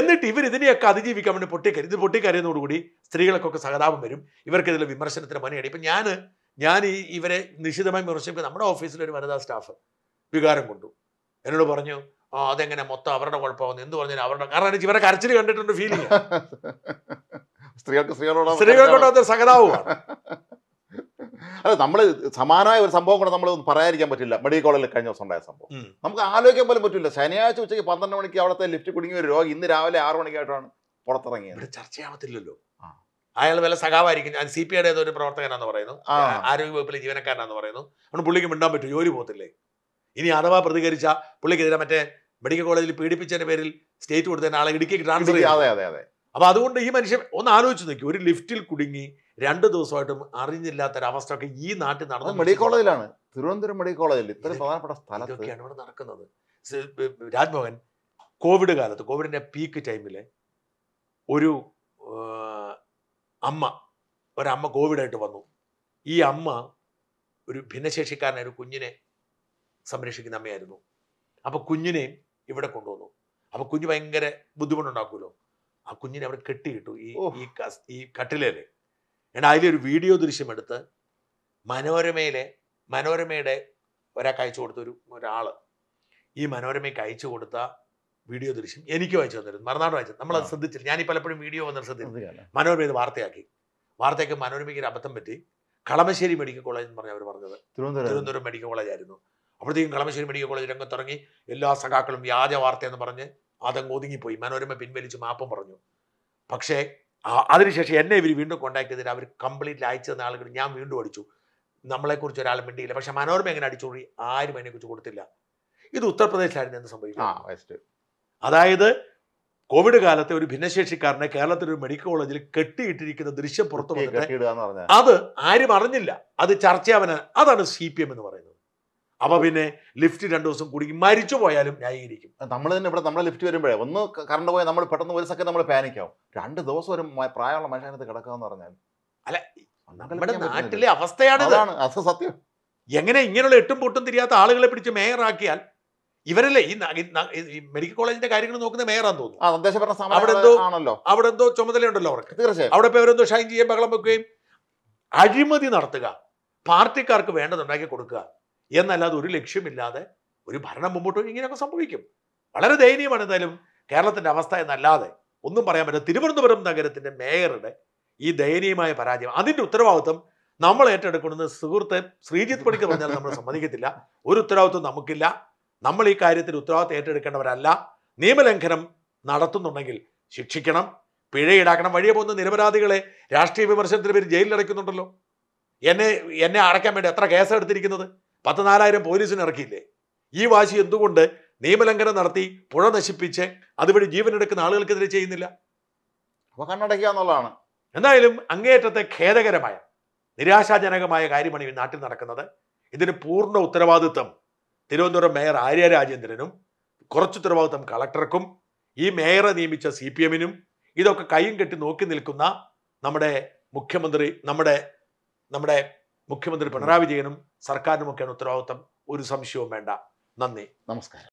എന്നിട്ട് ഇവർ ഇതിനെയൊക്കെ അതിജീവിക്കാൻ വേണ്ടി പൊട്ടിക്കരി ഇത് പൊട്ടിക്കരയുന്നതോടുകൂടി സ്ത്രീകൾക്കൊക്കെ സഹതാപം വരും ഇവർക്കെതിരെ വിമർശനത്തിന് മനയാണ് ഇപ്പം ഞാൻ ഞാൻ ഈ ഇവരെ നിശിതമായി വിമർശിക്കുക നമ്മുടെ ഓഫീസിലൊരു വനിതാ സ്റ്റാഫ് വികാരം കൊണ്ടു എന്നോട് പറഞ്ഞു ആ അതെങ്ങനെ മൊത്തം അവരുടെ കുഴപ്പമാകുന്നു എന്ന് പറഞ്ഞാൽ അവരുടെ കാരണം ഇവരെ കരച്ചിൽ കണ്ടിട്ടുണ്ട് ഫീലിംഗ് സ്ത്രീകൾക്ക് സ്ത്രീകളോട് സ്ത്രീകൾക്കോട്ട് സഹതാവുമാണ് അല്ല നമ്മൾ സമാനമായ ഒരു സംഭവം കൂടെ നമ്മൾ പറയാതിരിക്കാൻ പറ്റില്ല മെഡിക്കൽ കോളേജിൽ കഴിഞ്ഞ ദിവസം ഉണ്ടായ സംഭവം നമുക്ക് ആലോചിക്കാൻ പോലും പറ്റില്ല ശനിയാഴ്ച ഉച്ചയ്ക്ക് പന്ത്രണ്ട് മണിക്ക് അവിടുത്തെ ലിഫ്റ്റ് കുടുങ്ങിയ ഒരു രോഗി ഇന്ന് രാവിലെ ആറു മണിക്കായിട്ടാണ് പുറത്തിറങ്ങിയത് ഇവിടെ ചർച്ചയാവത്തില്ലല്ലോ അയാൾ വല്ല സഖാവായിരിക്കും ഞാൻ സി പി ഐയുടെ ഒരു പ്രവർത്തകനാന്ന് പറയുന്നു ആരോഗ്യ വകുപ്പിലെ ജീവനക്കാരനാന്ന് പറയുന്നു അതുകൊണ്ട് പുള്ളിക്ക് മിണ്ടാൻ പറ്റും ജോലി പോകത്തില്ലേ ഇനി അഥവാ പ്രതികരിച്ച പുള്ളിക്കെതിരെ മറ്റേ മെഡിക്കൽ കോളേജിൽ പീഡിപ്പിച്ചതിന്റെ പേരിൽ സ്റ്റേറ്റ് കൊടുത്തതിന് ആളെ ഇടുക്കിക്ക് ട്രാൻസ്ഫർ അതെ അതെ അതെ അപ്പോൾ അതുകൊണ്ട് ഈ മനുഷ്യൻ ഒന്ന് ആലോചിച്ച് നോക്കി ഒരു ലിഫ്റ്റിൽ കുടുങ്ങി രണ്ട് ദിവസമായിട്ടും അറിഞ്ഞില്ലാത്തൊരവസ്ഥയൊക്കെ ഈ നാട്ടിൽ നടന്നത് മെഡിക്കൽ കോളേജിലാണ് തിരുവനന്തപുരം മെഡിക്കൽ കോളേജിൽ ഇത്രയും പ്രധാനപ്പെട്ട സ്ഥലത്തൊക്കെയാണ് ഇവിടെ നടക്കുന്നത് രാജ്മോഹൻ കോവിഡ് കാലത്ത് കോവിഡിൻ്റെ പീക്ക് ടൈമിൽ ഒരു അമ്മ ഒരമ്മ കോവിഡായിട്ട് വന്നു ഈ അമ്മ ഒരു ഭിന്നശേഷിക്കാരനായ ഒരു കുഞ്ഞിനെ സംരക്ഷിക്കുന്ന അമ്മയായിരുന്നു അപ്പോൾ കുഞ്ഞിനെ ഇവിടെ കൊണ്ടുവന്നു അപ്പോൾ കുഞ്ഞ് ഭയങ്കര ബുദ്ധിമുട്ടുണ്ടാക്കുമല്ലോ ആ കുഞ്ഞിനെ അവിടെ കെട്ടിയിട്ടു ഈ ഈ ഈ കട്ടിലേലെ ഞാൻ അതിലൊരു വീഡിയോ ദൃശ്യമെടുത്ത് മനോരമയിലെ മനോരമയുടെ ഒരാൾക്ക് അയച്ചു കൊടുത്ത ഒരു ഒരാൾ ഈ മനോരമയ്ക്ക് അയച്ചു കൊടുത്ത വീഡിയോ ദൃശ്യം എനിക്ക് വായിച്ചു തന്നിരുന്നു മറുനാട് നമ്മൾ അത് ശ്രദ്ധിച്ചില്ല ഞാൻ ഈ പലപ്പോഴും വീഡിയോ വന്നിട്ട് ശ്രദ്ധിച്ചു മനോരമ ഇത് വാർത്തയാക്കി വാർത്തയ്ക്ക് മനോരമയ്ക്ക് ഒരു അബദ്ധം പറ്റി കളമശ്ശേരി മെഡിക്കൽ കോളേജ് എന്ന് പറഞ്ഞ് അവർ പറഞ്ഞത് തിരുവനന്തപുരം മെഡിക്കൽ കോളേജായിരുന്നു അപ്പോഴത്തേക്കും കളമശ്ശേരി മെഡിക്കൽ കോളേജ് രംഗത്തിറങ്ങി എല്ലാ സഖാക്കളും വ്യാജ വാർത്തയെന്ന് പറഞ്ഞ് അതങ്ങ് ഒതുങ്ങിപ്പോയി മനോരമ പിൻവലിച്ച് മാപ്പം പറഞ്ഞു പക്ഷേ അതിനുശേഷം എന്നെ ഇവർ വീണ്ടും കോണ്ടാക്ട് ചെയ്തിട്ട് അവർ കംപ്ലീറ്റ് അയച്ചു തന്ന ആളുകൾ ഞാൻ വീണ്ടും അടിച്ചു നമ്മളെക്കുറിച്ച് ഒരാൾ മിണ്ടിയില്ല പക്ഷെ മനോരമ എങ്ങനെ അടിച്ചുകൂടി ആരും അതിനെക്കുറിച്ച് കൊടുത്തില്ല ഇത് ഉത്തർപ്രദേശിലായിരുന്നു എന്ന് സംഭവിക്കും അതായത് കോവിഡ് കാലത്തെ ഒരു ഭിന്നശേഷിക്കാരനെ കേരളത്തിൽ ഒരു മെഡിക്കൽ കോളേജിൽ കെട്ടിയിട്ടിരിക്കുന്ന ദൃശ്യം പുറത്തു വന്നിട്ട് അത് ആരും അറിഞ്ഞില്ല അത് ചർച്ചയാവന അതാണ് സി പി എം എന്ന് പറയുന്നത് അപ്പൊ പിന്നെ ലിഫ്റ്റ് രണ്ട് ദിവസം കൂടി മരിച്ചു പോയാലും ന്യായീകരിക്കും നമ്മൾ തന്നെ ഇവിടെ നമ്മുടെ ലിഫ്റ്റ് വരുമ്പോഴേ ഒന്ന് കറണ്ട് പോയാൽ നമ്മൾ പെട്ടെന്ന് ഒരു സെക്കൻഡ് നമ്മൾ പാനിക്കാവും രണ്ട് ദിവസം ഒരു പ്രായമുള്ള മനുഷ്യനകത്ത് കിടക്കാന്ന് എന്ന് പറഞ്ഞാൽ അല്ല നമ്മുടെ നാട്ടിലെ അവസ്ഥയാണ് അതാണ് അത് സത്യം എങ്ങനെ ഇങ്ങനെയുള്ള എട്ടും പൊട്ടും തിരിയാത്ത ആളുകളെ പിടിച്ച് മേയറാക്കിയാൽ ഇവരല്ലേ ഈ മെഡിക്കൽ കോളേജിന്റെ കാര്യങ്ങൾ നോക്കുന്ന മേയറാന്ന് തോന്നുന്നു അവിടെ എന്തോ ആണല്ലോ അവിടെ എന്തോ ചുമതലയുണ്ടല്ലോ അവർക്ക് തീർച്ചയായും അവിടെ ഇവരെന്തോ ഷൈൻ ചെയ്യാൻ ബഹളം വെക്കുകയും അഴിമതി നടത്തുക പാർട്ടിക്കാർക്ക് ഉണ്ടാക്കി കൊടുക്കുക എന്നല്ലാതെ ഒരു ലക്ഷ്യമില്ലാതെ ഒരു ഭരണം മുമ്പോട്ട് ഇങ്ങനെയൊക്കെ സംഭവിക്കും വളരെ ദയനീയമാണ് എന്തായാലും കേരളത്തിൻ്റെ അവസ്ഥ എന്നല്ലാതെ ഒന്നും പറയാൻ പറ്റില്ല തിരുവനന്തപുരം നഗരത്തിൻ്റെ മേയറുടെ ഈ ദയനീയമായ പരാജയം അതിൻ്റെ ഉത്തരവാദിത്വം നമ്മൾ ഏറ്റെടുക്കണമെന്ന് സുഹൃത്തെ ശ്രീജിത്ത് പണിക്കർ പറഞ്ഞാൽ നമ്മൾ സമ്മതിക്കത്തില്ല ഒരു ഉത്തരവാദിത്വം നമുക്കില്ല നമ്മൾ ഈ കാര്യത്തിൽ ഉത്തരവാദിത്വം ഏറ്റെടുക്കേണ്ടവരല്ല നിയമലംഘനം നടത്തുന്നുണ്ടെങ്കിൽ ശിക്ഷിക്കണം പിഴ ഈടാക്കണം വഴിയെ പോകുന്ന നിരപരാധികളെ രാഷ്ട്രീയ വിമർശനത്തിന് പേര് ജയിലിൽ അടയ്ക്കുന്നുണ്ടല്ലോ എന്നെ എന്നെ അടയ്ക്കാൻ വേണ്ടി എത്ര കേസാണ് എടുത്തിരിക്കുന്നത് പത്ത് നാലായിരം പോലീസിന് ഇറക്കിയില്ലേ ഈ വാശി എന്തുകൊണ്ട് നിയമലംഘനം നടത്തി പുഴ നശിപ്പിച്ച് അതുവഴി ജീവനെടുക്കുന്ന ആളുകൾക്കെതിരെ ചെയ്യുന്നില്ല അപ്പോൾ കണ്ണടയ്ക്കുക എന്നുള്ളതാണ് എന്തായാലും അങ്ങേയറ്റത്തെ ഖേദകരമായ നിരാശാജനകമായ കാര്യമാണ് ഈ നാട്ടിൽ നടക്കുന്നത് ഇതിന് പൂർണ്ണ ഉത്തരവാദിത്വം തിരുവനന്തപുരം മേയർ ആര്യ രാജേന്ദ്രനും കുറച്ച് ഉത്തരവാദിത്വം കളക്ടർക്കും ഈ മേയറെ നിയമിച്ച സി പി എമ്മിനും ഇതൊക്കെ കൈയും കെട്ടി നോക്കി നിൽക്കുന്ന നമ്മുടെ മുഖ്യമന്ത്രി നമ്മുടെ നമ്മുടെ മുഖ്യമന്ത്രി പിണറായി വിജയനും സർക്കാരിനുമൊക്കെയാണ് ഉത്തരവാദിത്വം ഒരു സംശയവും വേണ്ട നന്ദി നമസ്കാരം